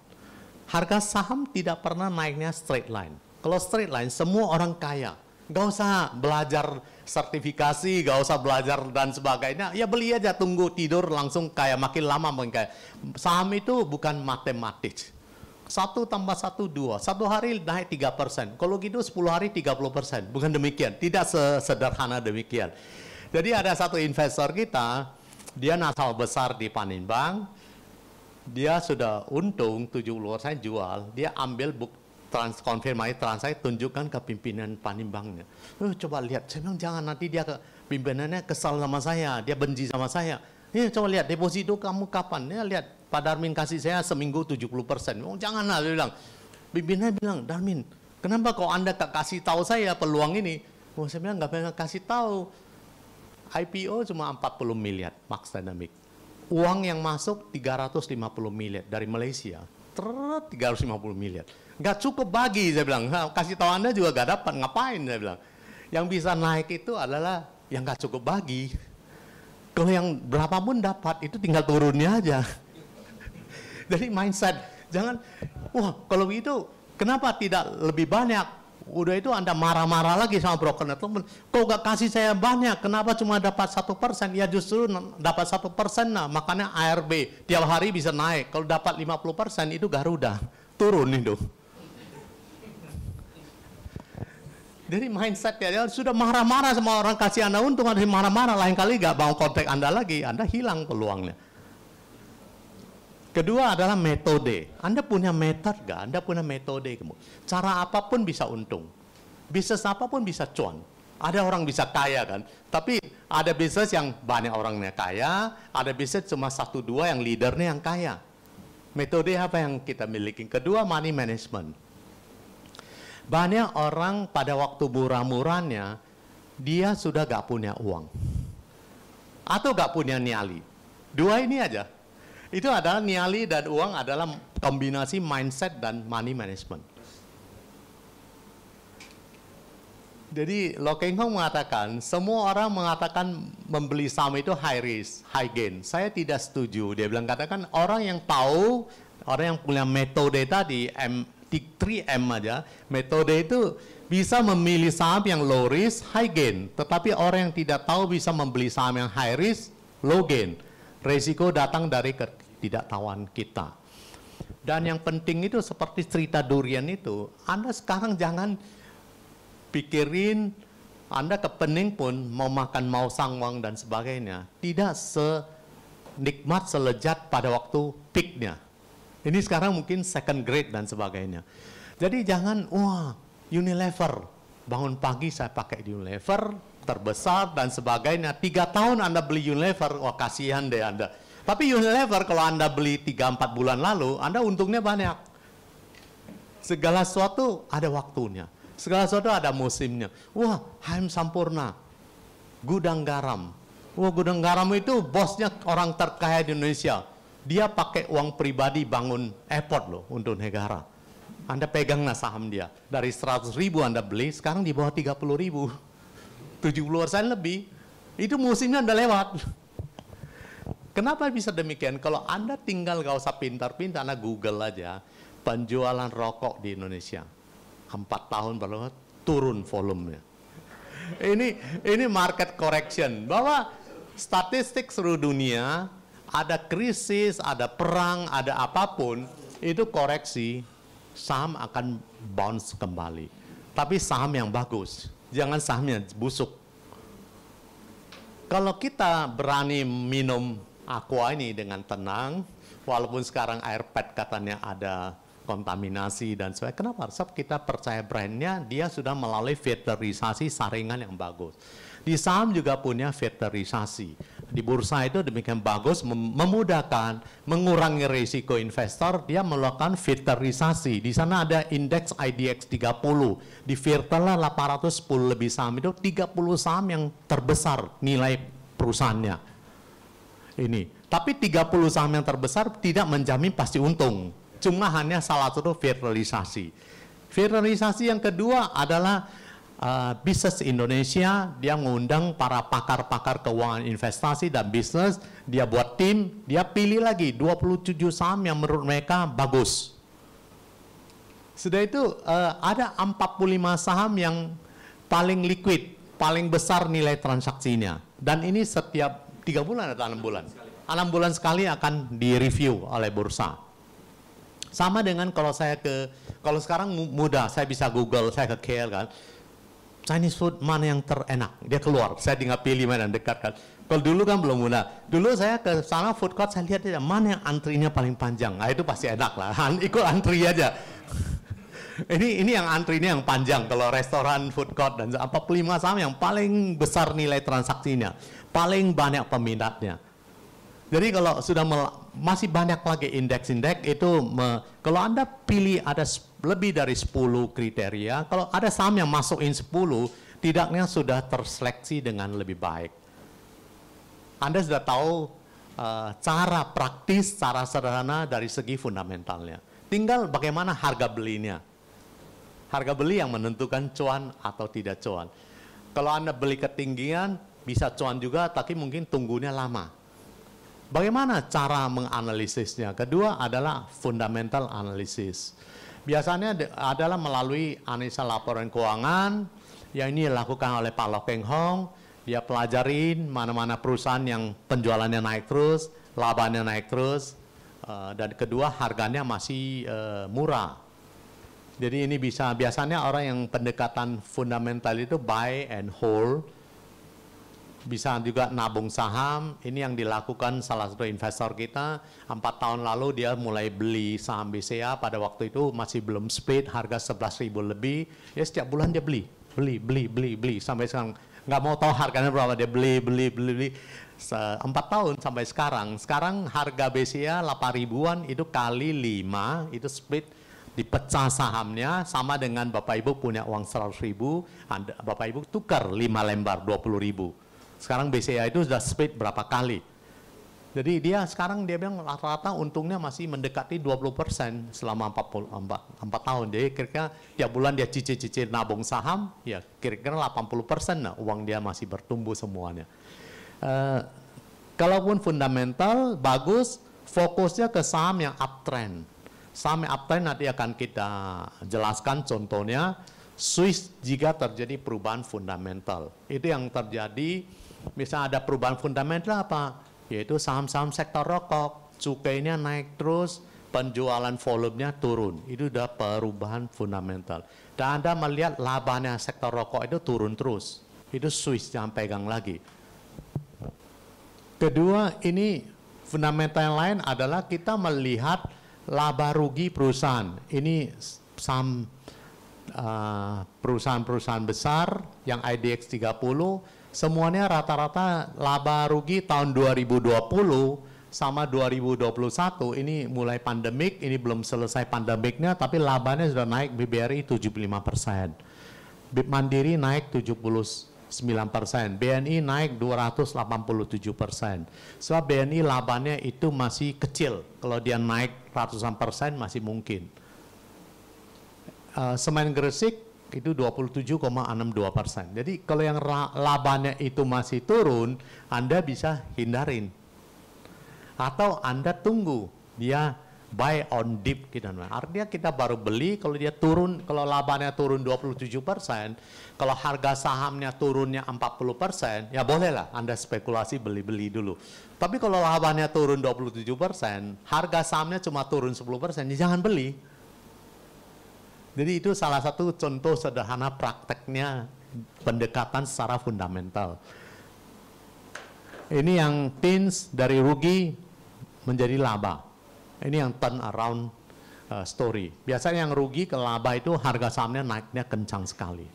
Harga saham tidak pernah naiknya straight line. Kalau straight line, semua orang kaya. Gak usah belajar sertifikasi, gak usah belajar dan sebagainya. Ya beli aja, tunggu tidur langsung kayak makin lama mungkin. Saham itu bukan matematik. Satu tambah satu dua, satu hari naik tiga persen. Kalau gitu sepuluh hari tiga puluh persen. Bukan demikian, tidak sederhana demikian. Jadi ada satu investor kita, dia nasal besar di Paninbang, dia sudah untung tujuh 70% jual, dia ambil bukti trans konfirmasi trans saya tunjukkan ke pimpinan panimbangnya. Eh, coba lihat, saya bilang jangan nanti dia ke, pimpinannya kesal sama saya, dia benci sama saya. Eh, coba lihat deposito kamu kapan? Ya lihat Pak Darmin kasih saya seminggu 70 persen. Oh, janganlah dia bilang. Pimpinannya bilang, Darmin, kenapa kok anda tak kasih tahu saya peluang ini? Oh, saya bilang nggak pernah kasih tahu. IPO cuma 40 miliar, Max Dynamic. Uang yang masuk 350 miliar dari Malaysia. Ter 350 miliar nggak cukup bagi, saya bilang. Nah, kasih tahu Anda juga nggak dapat, ngapain, saya bilang. Yang bisa naik itu adalah yang nggak cukup bagi. Kalau yang berapapun dapat, itu tinggal turunnya aja. Jadi mindset, jangan, wah kalau itu kenapa tidak lebih banyak? Udah itu Anda marah-marah lagi sama broker teman. Kok gak kasih saya banyak? Kenapa cuma dapat satu persen? Ya justru dapat satu persen nah, makanya ARB tiap hari bisa naik. Kalau dapat 50 persen itu Garuda turun itu. Jadi mindset ya, sudah marah-marah sama orang kasih Anda nah, untung, ada marah-marah, lain kali gak mau kontak Anda lagi, Anda hilang peluangnya. Kedua adalah metode. Anda punya meter gak? Anda punya metode. Cara apapun bisa untung. Bisnis apapun bisa cuan. Ada orang bisa kaya kan, tapi ada bisnis yang banyak orangnya kaya, ada bisnis cuma satu dua yang leadernya yang kaya. Metode apa yang kita miliki? Kedua, money management. Banyak orang pada waktu murah-murahnya, dia sudah gak punya uang. Atau gak punya niali Dua ini aja. Itu adalah niali dan uang adalah kombinasi mindset dan money management. Jadi Lo Keng Hong mengatakan, semua orang mengatakan membeli saham itu high risk, high gain. Saya tidak setuju. Dia bilang katakan orang yang tahu, orang yang punya metode tadi, 3M aja, metode itu bisa memilih saham yang low risk, high gain. Tetapi orang yang tidak tahu bisa membeli saham yang high risk, low gain. Resiko datang dari ketidaktahuan kita. Dan yang penting itu seperti cerita durian itu, Anda sekarang jangan pikirin Anda kepening pun mau makan mau sangwang dan sebagainya. Tidak senikmat nikmat selejat pada waktu peaknya. Ini sekarang mungkin second grade dan sebagainya. Jadi jangan, wah Unilever, bangun pagi saya pakai Unilever, terbesar dan sebagainya. Tiga tahun Anda beli Unilever, wah kasihan deh Anda. Tapi Unilever kalau Anda beli 3-4 bulan lalu, Anda untungnya banyak. Segala sesuatu ada waktunya. Segala sesuatu ada musimnya. Wah, Haim Sampurna, gudang garam. Wah, gudang garam itu bosnya orang terkaya di Indonesia. Dia pakai uang pribadi bangun airport loh untuk negara. Anda pegang nah saham dia. Dari 100 ribu Anda beli, sekarang di bawah 30 ribu. 70 persen lebih. Itu musimnya Anda lewat. Kenapa bisa demikian? Kalau Anda tinggal gak usah pintar-pintar, Anda Google aja. Penjualan rokok di Indonesia. Empat tahun baru turun volumenya. Ini ini market correction. Bahwa statistik seluruh dunia ada krisis, ada perang, ada apapun, itu koreksi saham akan bounce kembali. Tapi saham yang bagus, jangan sahamnya busuk. Kalau kita berani minum aqua ini dengan tenang, walaupun sekarang air pet katanya ada kontaminasi dan sebagainya. Kenapa? Sebab kita percaya brandnya, dia sudah melalui filterisasi saringan yang bagus. Di saham juga punya filterisasi di bursa itu demikian bagus memudahkan mengurangi risiko investor dia melakukan filterisasi di sana ada indeks IDX 30 di filterlah 810 lebih saham itu 30 saham yang terbesar nilai perusahaannya ini tapi 30 saham yang terbesar tidak menjamin pasti untung cuma hanya salah satu filterisasi filterisasi yang kedua adalah uh, Business Indonesia dia mengundang para pakar-pakar keuangan investasi dan bisnis, dia buat tim, dia pilih lagi 27 saham yang menurut mereka bagus. Sudah itu uh, ada 45 saham yang paling liquid, paling besar nilai transaksinya. Dan ini setiap tiga bulan atau enam bulan. Enam bulan sekali akan direview oleh bursa. Sama dengan kalau saya ke, kalau sekarang mudah, saya bisa Google, saya ke KL kan Chinese food mana yang terenak? Dia keluar. Saya tinggal pilih mana dekat kan. Kalau dulu kan belum guna. Dulu saya ke sana food court saya lihat mana yang antrinya paling panjang. Nah, itu pasti enak lah. Ikut antri aja. ini ini yang antrinya yang panjang kalau restoran food court dan apa kelima sama yang paling besar nilai transaksinya, paling banyak peminatnya. Jadi kalau sudah masih banyak lagi indeks-indeks itu kalau Anda pilih ada lebih dari 10 kriteria, kalau ada saham yang masukin 10, tidaknya sudah terseleksi dengan lebih baik. Anda sudah tahu uh, cara praktis, cara sederhana dari segi fundamentalnya. Tinggal bagaimana harga belinya. Harga beli yang menentukan cuan atau tidak cuan. Kalau Anda beli ketinggian, bisa cuan juga, tapi mungkin tunggunya lama. Bagaimana cara menganalisisnya? Kedua adalah fundamental analisis biasanya adalah melalui analisa laporan keuangan yang ini dilakukan oleh Pak Lokeng Hong. Dia pelajarin mana-mana perusahaan yang penjualannya naik terus, labanya naik terus, eh, dan kedua harganya masih eh, murah. Jadi ini bisa biasanya orang yang pendekatan fundamental itu buy and hold bisa juga nabung saham. Ini yang dilakukan salah satu investor kita. Empat tahun lalu dia mulai beli saham BCA. Pada waktu itu masih belum split, harga 11 ribu lebih. Ya setiap bulan dia beli, beli, beli, beli, beli. Sampai sekarang nggak mau tahu harganya berapa dia beli, beli, beli, beli. Empat tahun sampai sekarang. Sekarang harga BCA 8 ribuan itu kali 5 itu split dipecah sahamnya sama dengan Bapak Ibu punya uang 100 ribu, Bapak Ibu tukar 5 lembar 20 ribu sekarang BCA itu sudah split berapa kali. Jadi dia sekarang dia bilang rata-rata untungnya masih mendekati 20% selama 44, 4, tahun. Jadi kira-kira tiap bulan dia cicil-cicil nabung saham, ya kira-kira 80% nah, uang dia masih bertumbuh semuanya. Uh, kalaupun fundamental bagus, fokusnya ke saham yang uptrend. Saham yang uptrend nanti akan kita jelaskan contohnya Swiss jika terjadi perubahan fundamental. Itu yang terjadi Misal ada perubahan fundamental apa? Yaitu saham-saham sektor rokok, cukainya naik terus, penjualan volumenya turun. Itu sudah perubahan fundamental. Dan Anda melihat labanya sektor rokok itu turun terus. Itu Swiss yang pegang lagi. Kedua, ini fundamental yang lain adalah kita melihat laba rugi perusahaan. Ini saham eh, perusahaan-perusahaan besar yang IDX 30 semuanya rata-rata laba rugi tahun 2020 sama 2021 ini mulai pandemik, ini belum selesai pandemiknya, tapi labanya sudah naik BBRI 75 persen. Mandiri naik 79 persen, BNI naik 287 persen. Sebab BNI labanya itu masih kecil, kalau dia naik ratusan persen masih mungkin. Uh, Semen Gresik itu 27,62 persen. Jadi kalau yang labanya itu masih turun, Anda bisa hindarin. Atau Anda tunggu dia buy on dip gitu. Nah, artinya kita baru beli kalau dia turun, kalau labanya turun 27 persen, kalau harga sahamnya turunnya 40 persen, ya bolehlah Anda spekulasi beli-beli dulu. Tapi kalau labanya turun 27 persen, harga sahamnya cuma turun 10 persen, ya jangan beli jadi itu salah satu contoh sederhana prakteknya pendekatan secara fundamental. Ini yang teens dari rugi menjadi laba. Ini yang turn around uh, story. Biasanya yang rugi ke laba itu harga sahamnya naiknya kencang sekali.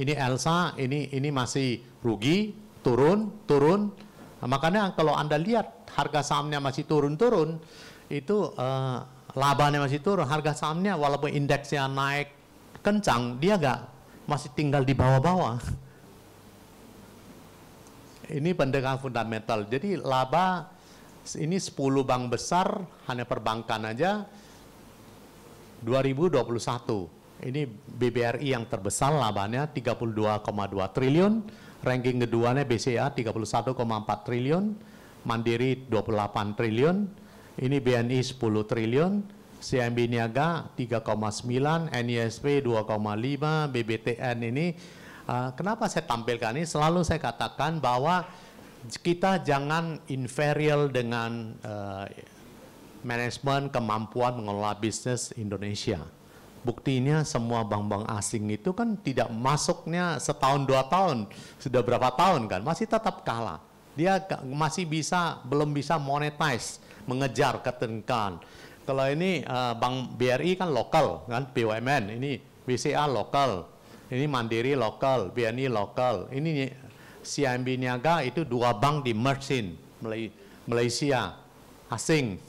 Ini Elsa, ini ini masih rugi, turun, turun. Nah, makanya kalau Anda lihat harga sahamnya masih turun-turun, itu uh, labanya masih turun, harga sahamnya walaupun indeksnya naik kencang, dia nggak masih tinggal di bawah-bawah. Ini pendekatan fundamental. Jadi laba ini 10 bank besar hanya perbankan aja 2021. Ini BBRI yang terbesar labanya 32,2 triliun, ranking keduanya BCA 31,4 triliun, Mandiri 28 triliun, ini BNI 10 triliun, CMB Niaga 3,9, NISP 2,5, BBTN ini. Uh, kenapa saya tampilkan ini? Selalu saya katakan bahwa kita jangan inferior dengan uh, manajemen kemampuan mengelola bisnis Indonesia. Buktinya semua bank-bank asing itu kan tidak masuknya setahun dua tahun, sudah berapa tahun kan, masih tetap kalah. Dia masih bisa, belum bisa monetize mengejar ketenkan Kalau ini uh, bank BRI kan lokal kan BUMN ini BCA lokal, ini Mandiri lokal, BNI lokal, ini CIMB Niaga itu dua bank di Mersin Malaysia asing.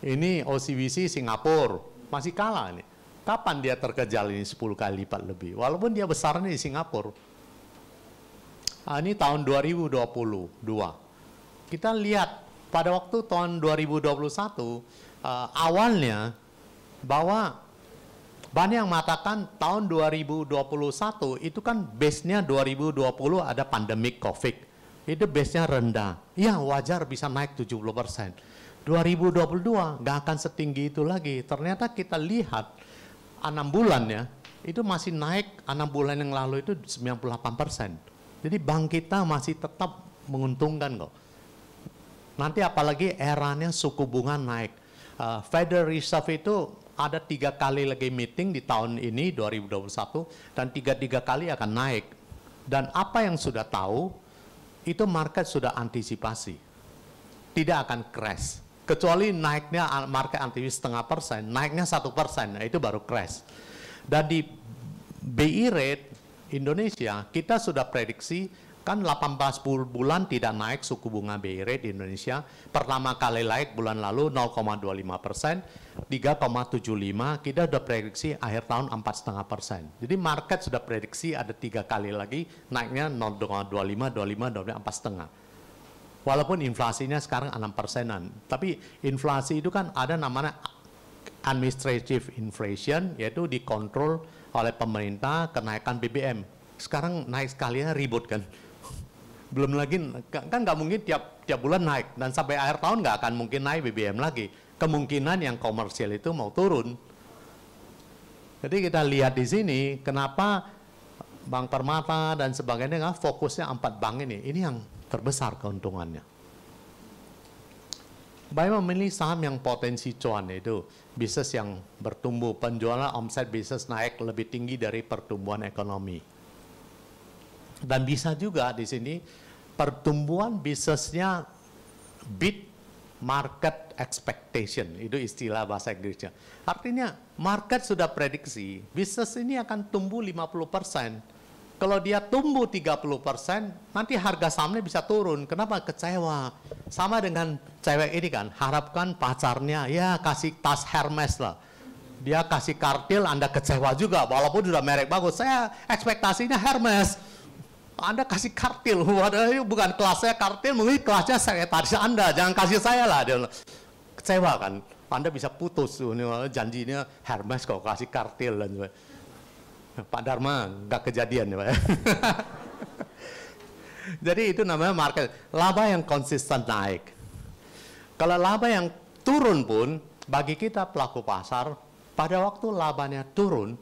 Ini OCBC Singapura masih kalah nih. Kapan dia terkejar ini 10 kali lipat lebih? Walaupun dia besarnya di Singapura. Nah, ini tahun 2022. Kita lihat pada waktu tahun 2021 uh, eh, awalnya bahwa banyak yang mengatakan tahun 2021 itu kan base-nya 2020 ada pandemik COVID. Itu base-nya rendah. Ya wajar bisa naik 70 2022 nggak akan setinggi itu lagi. Ternyata kita lihat 6 bulan ya, itu masih naik 6 bulan yang lalu itu 98 Jadi bank kita masih tetap menguntungkan kok. Nanti apalagi eranya suku bunga naik. Uh, Federal Reserve itu ada tiga kali lagi meeting di tahun ini 2021 dan tiga-tiga kali akan naik. Dan apa yang sudah tahu itu market sudah antisipasi. Tidak akan crash. Kecuali naiknya market antisipasi setengah persen, naiknya satu persen, nah, itu baru crash. Dan di BI e rate Indonesia kita sudah prediksi Kan 18 bulan tidak naik suku bunga BI rate di Indonesia. Pertama kali naik bulan lalu 0,25 persen, 3,75 kita sudah prediksi akhir tahun 4,5 persen. Jadi market sudah prediksi ada tiga kali lagi naiknya 0,25, 25, 25, 4,5 walaupun inflasinya sekarang 6 persenan. Tapi inflasi itu kan ada namanya administrative inflation, yaitu dikontrol oleh pemerintah kenaikan BBM. Sekarang naik ya ribut kan belum lagi kan nggak mungkin tiap tiap bulan naik dan sampai akhir tahun nggak akan mungkin naik BBM lagi. Kemungkinan yang komersial itu mau turun. Jadi kita lihat di sini kenapa Bank Permata dan sebagainya nggak fokusnya empat bank ini. Ini yang terbesar keuntungannya. Baik memilih saham yang potensi cuan itu bisnis yang bertumbuh, penjualan omset bisnis naik lebih tinggi dari pertumbuhan ekonomi. Dan bisa juga di sini pertumbuhan bisnisnya beat market expectation. Itu istilah bahasa Inggrisnya. Artinya market sudah prediksi bisnis ini akan tumbuh 50%. Kalau dia tumbuh 30%, nanti harga sahamnya bisa turun. Kenapa? Kecewa. Sama dengan cewek ini kan, harapkan pacarnya ya kasih tas Hermes lah. Dia kasih kartil, Anda kecewa juga. Walaupun sudah merek bagus, saya ekspektasinya Hermes anda kasih kartil, waduh bukan kelasnya kartil, mungkin kelasnya sekretaris Anda, jangan kasih saya lah. Dia kecewa kan, Anda bisa putus, oh, janjinya Hermes kok kasih kartil. Dan, Pak Dharma nggak kejadian ya Pak. Jadi itu namanya market, laba yang konsisten naik. Kalau laba yang turun pun, bagi kita pelaku pasar, pada waktu labanya turun,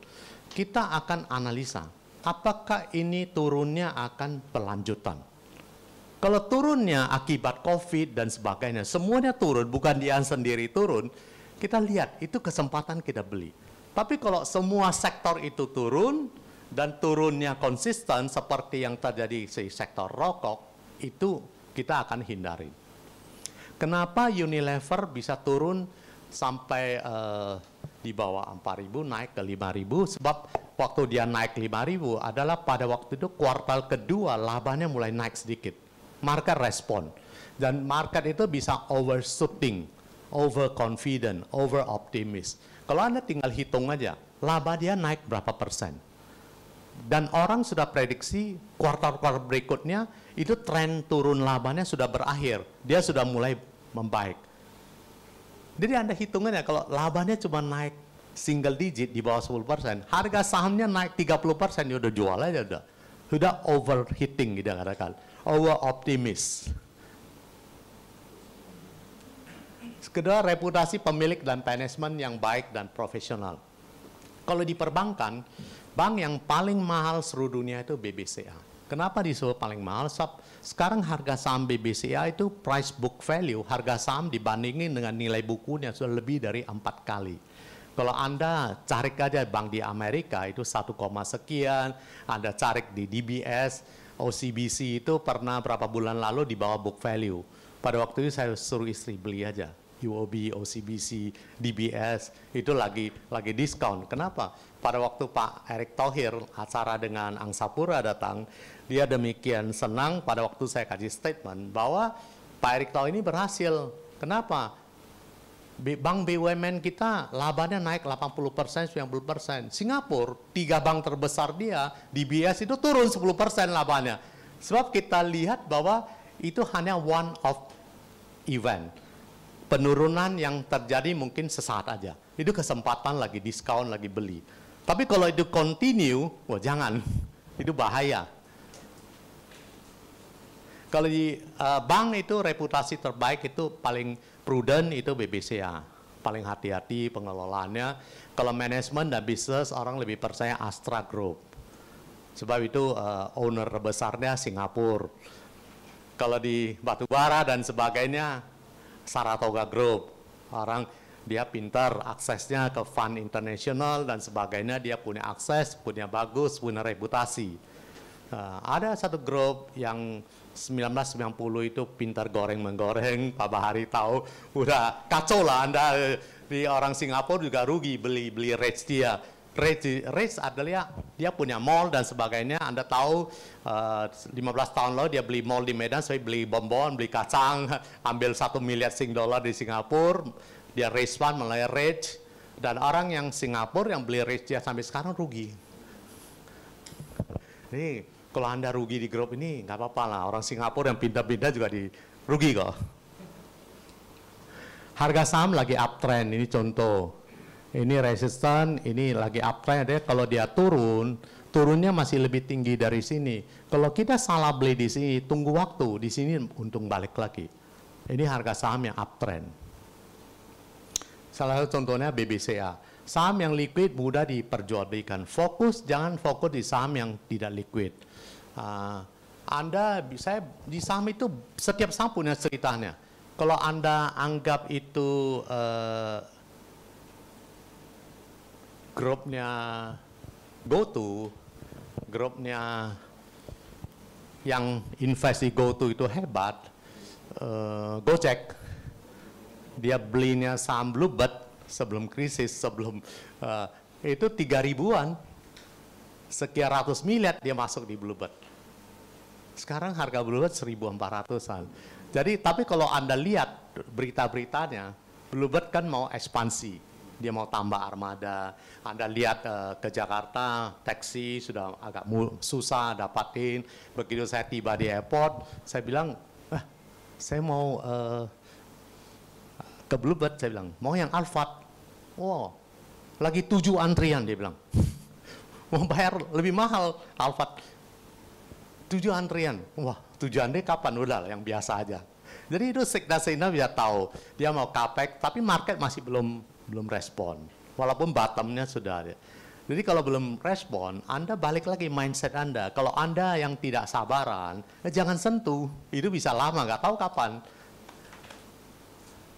kita akan analisa apakah ini turunnya akan pelanjutan? Kalau turunnya akibat COVID dan sebagainya, semuanya turun, bukan dia sendiri turun, kita lihat itu kesempatan kita beli. Tapi kalau semua sektor itu turun dan turunnya konsisten seperti yang terjadi di sektor rokok, itu kita akan hindari. Kenapa Unilever bisa turun sampai uh, di bawah 4.000 naik ke 5.000? Sebab waktu dia naik 5000 adalah pada waktu itu kuartal kedua labanya mulai naik sedikit. Market respon. Dan market itu bisa overshooting, overconfident, overoptimis. Kalau Anda tinggal hitung aja, laba dia naik berapa persen. Dan orang sudah prediksi kuartal-kuartal berikutnya itu tren turun labanya sudah berakhir. Dia sudah mulai membaik. Jadi Anda hitungannya kalau labanya cuma naik single digit di bawah 10 persen, harga sahamnya naik 30 persen, ya udah jual aja udah. Sudah overheating kita gitu katakan, over optimis. Kedua, reputasi pemilik dan manajemen yang baik dan profesional. Kalau di perbankan, bank yang paling mahal seru dunia itu BBCA. Kenapa disebut paling mahal? Sob, sekarang harga saham BBCA itu price book value, harga saham dibandingin dengan nilai bukunya sudah lebih dari empat kali kalau Anda cari aja bank di Amerika itu satu koma sekian, Anda cari di DBS, OCBC itu pernah berapa bulan lalu di bawah book value. Pada waktu itu saya suruh istri beli aja. UOB, OCBC, DBS itu lagi lagi diskon. Kenapa? Pada waktu Pak Erick Thohir acara dengan Angsapura datang, dia demikian senang pada waktu saya kasih statement bahwa Pak Erick Thohir ini berhasil. Kenapa? bank BUMN kita labanya naik 80%, persen, 90%. persen. Singapura, tiga bank terbesar dia, di DBS itu turun 10% persen labanya. Sebab kita lihat bahwa itu hanya one of event. Penurunan yang terjadi mungkin sesaat aja. Itu kesempatan lagi, diskon lagi beli. Tapi kalau itu continue, wah jangan. Itu bahaya. Kalau di uh, bank itu reputasi terbaik itu paling prudent itu BBCA paling hati-hati pengelolaannya kalau manajemen dan bisnis orang lebih percaya Astra Group sebab itu uh, owner besarnya Singapura kalau di batubara dan sebagainya Saratoga Group orang dia pintar aksesnya ke fund internasional dan sebagainya dia punya akses punya bagus punya reputasi uh, ada satu grup yang 1990 itu pintar goreng menggoreng, Pak Bahari tahu udah kacau lah Anda di orang Singapura juga rugi beli beli rates dia. Rates, rates adalah dia punya mall dan sebagainya. Anda tahu uh, eh, 15 tahun lalu dia beli mall di Medan, saya beli bonbon, beli kacang, ambil satu miliar sing dollar di Singapura, dia race one melalui rates dan orang yang Singapura yang beli rates dia sampai sekarang rugi. Nih, kalau Anda rugi di grup ini nggak apa-apa lah. Orang Singapura yang pindah-pindah juga di rugi kok. Harga saham lagi uptrend, ini contoh. Ini resisten, ini lagi uptrend. Jadi kalau dia turun, turunnya masih lebih tinggi dari sini. Kalau kita salah beli di sini, tunggu waktu, di sini untung balik lagi. Ini harga saham yang uptrend. Salah satu contohnya BBCA. Saham yang liquid mudah diperjualbelikan. Fokus jangan fokus di saham yang tidak liquid. Uh, anda, saya di saham itu setiap saham punya ceritanya. Kalau Anda anggap itu uh, grupnya to, grupnya yang investi go to itu hebat, uh, Gojek, dia belinya saham Bluebird, sebelum krisis, sebelum uh, itu tiga ribuan, sekian ratus miliar dia masuk di Bluebird. Sekarang harga Bluebird 1.400-an. Jadi tapi kalau Anda lihat berita-beritanya, Bluebird kan mau ekspansi. Dia mau tambah armada. Anda lihat uh, ke Jakarta, taksi sudah agak susah dapatin. Begitu saya tiba di airport, saya bilang, eh, saya mau uh, ke Bluebird, saya bilang, mau yang Alphard. Wow, lagi tujuh antrian dia bilang. Mau bayar lebih mahal Alphard. Tujuh antrian. Wah, tujuan dia kapan? Udah lah, yang biasa aja. Jadi itu Sekda Signa biar tahu. Dia mau kapek, tapi market masih belum belum respon. Walaupun bottomnya sudah ada. Jadi kalau belum respon, Anda balik lagi mindset Anda. Kalau Anda yang tidak sabaran, ya jangan sentuh. Itu bisa lama, nggak tahu kapan.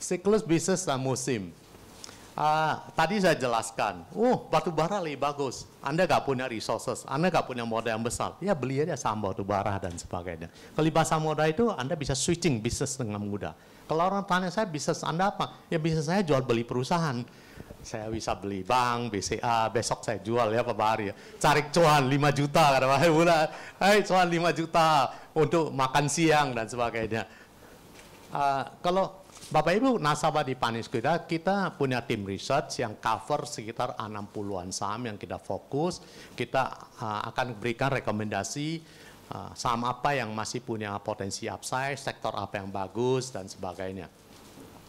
Siklus bisnis dan musim. Uh, tadi saya jelaskan, oh uh, batu bara lebih bagus. Anda nggak punya resources, Anda nggak punya modal yang besar. Ya beli aja saham batu bara dan sebagainya. bahasa modal itu Anda bisa switching bisnis dengan mudah. Kalau orang tanya saya bisnis Anda apa? Ya bisnis saya jual beli perusahaan. Saya bisa beli bank, BCA, besok saya jual ya Pak Bahari. Ya. Cari cuan 5 juta kata Pak bulan. Hai cuan 5 juta untuk makan siang dan sebagainya. Uh, kalau Bapak Ibu nasabah di Panis kita, kita punya tim research yang cover sekitar 60-an saham yang kita fokus. Kita uh, akan berikan rekomendasi uh, saham apa yang masih punya potensi upside, sektor apa yang bagus dan sebagainya.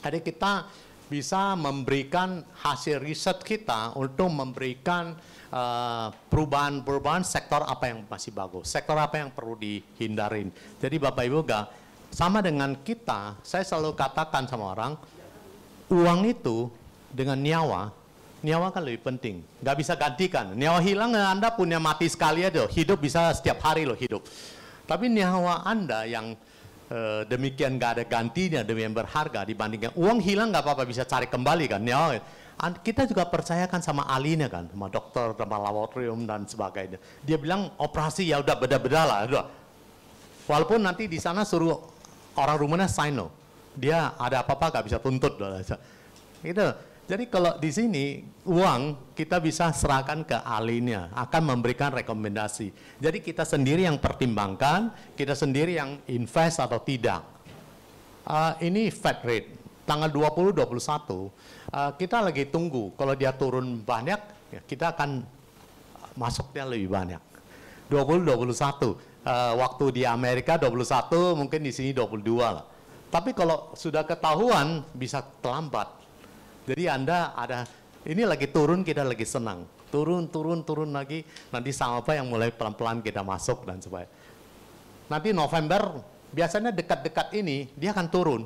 Jadi kita bisa memberikan hasil riset kita untuk memberikan uh, perubahan-perubahan sektor apa yang masih bagus, sektor apa yang perlu dihindarin. Jadi Bapak Ibu gak sama dengan kita, saya selalu katakan sama orang, uang itu dengan nyawa, nyawa kan lebih penting. nggak bisa gantikan. Nyawa hilang, Anda punya mati sekali aja. Hidup bisa setiap hari loh hidup. Tapi nyawa Anda yang e, demikian gak ada gantinya, demikian berharga dibandingkan. Uang hilang nggak apa-apa, bisa cari kembali kan. Nyawa, kita juga percayakan sama alinya kan, sama dokter, sama laboratorium dan sebagainya. Dia bilang operasi ya udah beda-beda lah. Walaupun nanti di sana suruh orang rumahnya Sino. Dia ada apa-apa gak bisa tuntut. gitu. Jadi kalau di sini uang kita bisa serahkan ke ahlinya, akan memberikan rekomendasi. Jadi kita sendiri yang pertimbangkan, kita sendiri yang invest atau tidak. Uh, ini Fed rate, tanggal 20-21, uh, ah, kita lagi tunggu. Kalau dia turun banyak, ya kita akan masuknya lebih banyak. 20-21, Eh, waktu di Amerika 21, mungkin di sini 22 lah. Tapi kalau sudah ketahuan bisa terlambat. Jadi Anda ada ini lagi turun kita lagi senang. Turun, turun, turun lagi. Nanti sama apa yang mulai pelan-pelan kita masuk dan sebagainya. Nanti November biasanya dekat-dekat ini dia akan turun.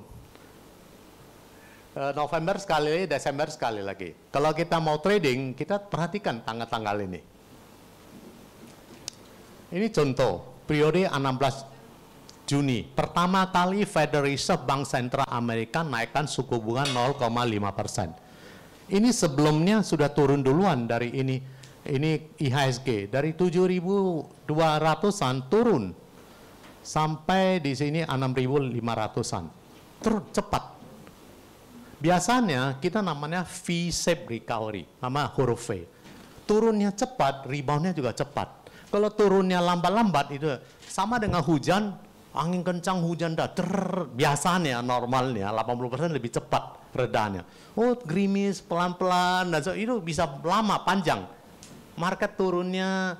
Eh, November sekali lagi, Desember sekali lagi. Kalau kita mau trading, kita perhatikan tanggal-tanggal ini. Ini contoh periode 16 Juni. Pertama kali Federal Reserve Bank Sentral Amerika naikkan suku bunga 0,5 persen. Ini sebelumnya sudah turun duluan dari ini ini IHSG dari 7.200-an turun sampai di sini 6.500-an. Turun cepat. Biasanya kita namanya V-shape recovery, nama huruf V. Turunnya cepat, reboundnya juga cepat. Kalau turunnya lambat-lambat itu sama dengan hujan, angin kencang hujan dah biasanya normalnya 80% lebih cepat redanya. Oh, gerimis pelan-pelan dan so, itu bisa lama panjang. Market turunnya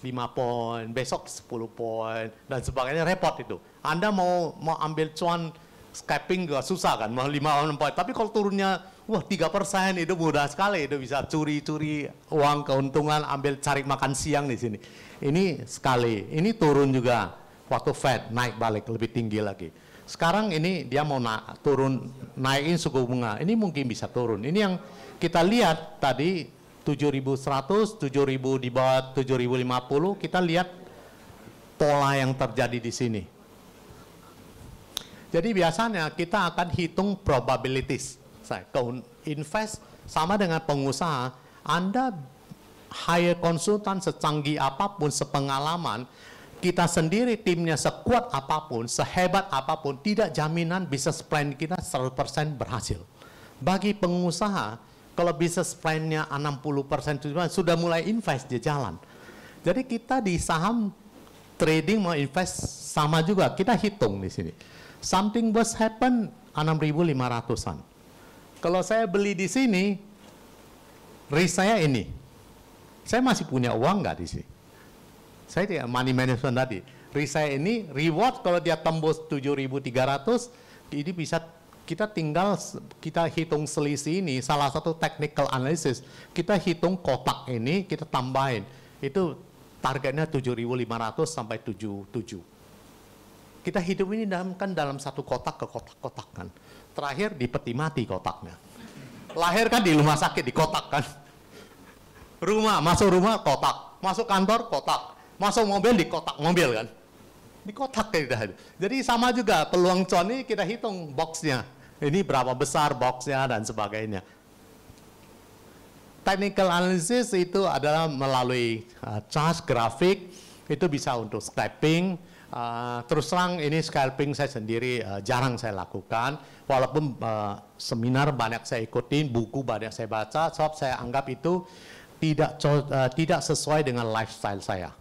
5 poin, besok 10 poin dan sebagainya repot itu. Anda mau mau ambil cuan scalping gak susah kan, mau 5 poin. Tapi kalau turunnya wah 3 persen itu mudah sekali itu bisa curi-curi uang keuntungan ambil cari makan siang di sini ini sekali, ini turun juga waktu Fed naik balik lebih tinggi lagi. Sekarang ini dia mau na turun naikin suku bunga, ini mungkin bisa turun. Ini yang kita lihat tadi 7.100, 7.000 di bawah 7.050, kita lihat pola yang terjadi di sini. Jadi biasanya kita akan hitung probabilities. Saya invest sama dengan pengusaha, Anda hire konsultan secanggih apapun, sepengalaman, kita sendiri timnya sekuat apapun, sehebat apapun, tidak jaminan bisnis plan kita 100% berhasil. Bagi pengusaha, kalau bisnis plannya 60% sudah mulai invest dia jalan. Jadi kita di saham trading mau invest sama juga kita hitung di sini. Something was happen 6.500-an. Kalau saya beli di sini, risk saya ini saya masih punya uang nggak di sini? Saya tidak money management tadi. Risa ini reward kalau dia tembus 7.300 ini bisa kita tinggal kita hitung selisih ini salah satu technical analysis kita hitung kotak ini kita tambahin itu targetnya 7.500 sampai 77 kita hidup ini dalam kan dalam satu kotak ke kotak-kotak kan terakhir di peti mati kotaknya lahir kan di rumah sakit di kotak kan rumah masuk rumah kotak masuk kantor kotak masuk mobil di kotak mobil kan di kotak kayak gitu. Jadi sama juga peluang cuan ini kita hitung boxnya. Ini berapa besar boxnya dan sebagainya. Technical analysis itu adalah melalui uh, charge grafik itu bisa untuk scalping. Uh, terus terang ini scalping saya sendiri uh, jarang saya lakukan. Walaupun uh, seminar banyak saya ikutin, buku banyak saya baca, sebab saya anggap itu tidak uh, tidak sesuai dengan lifestyle saya.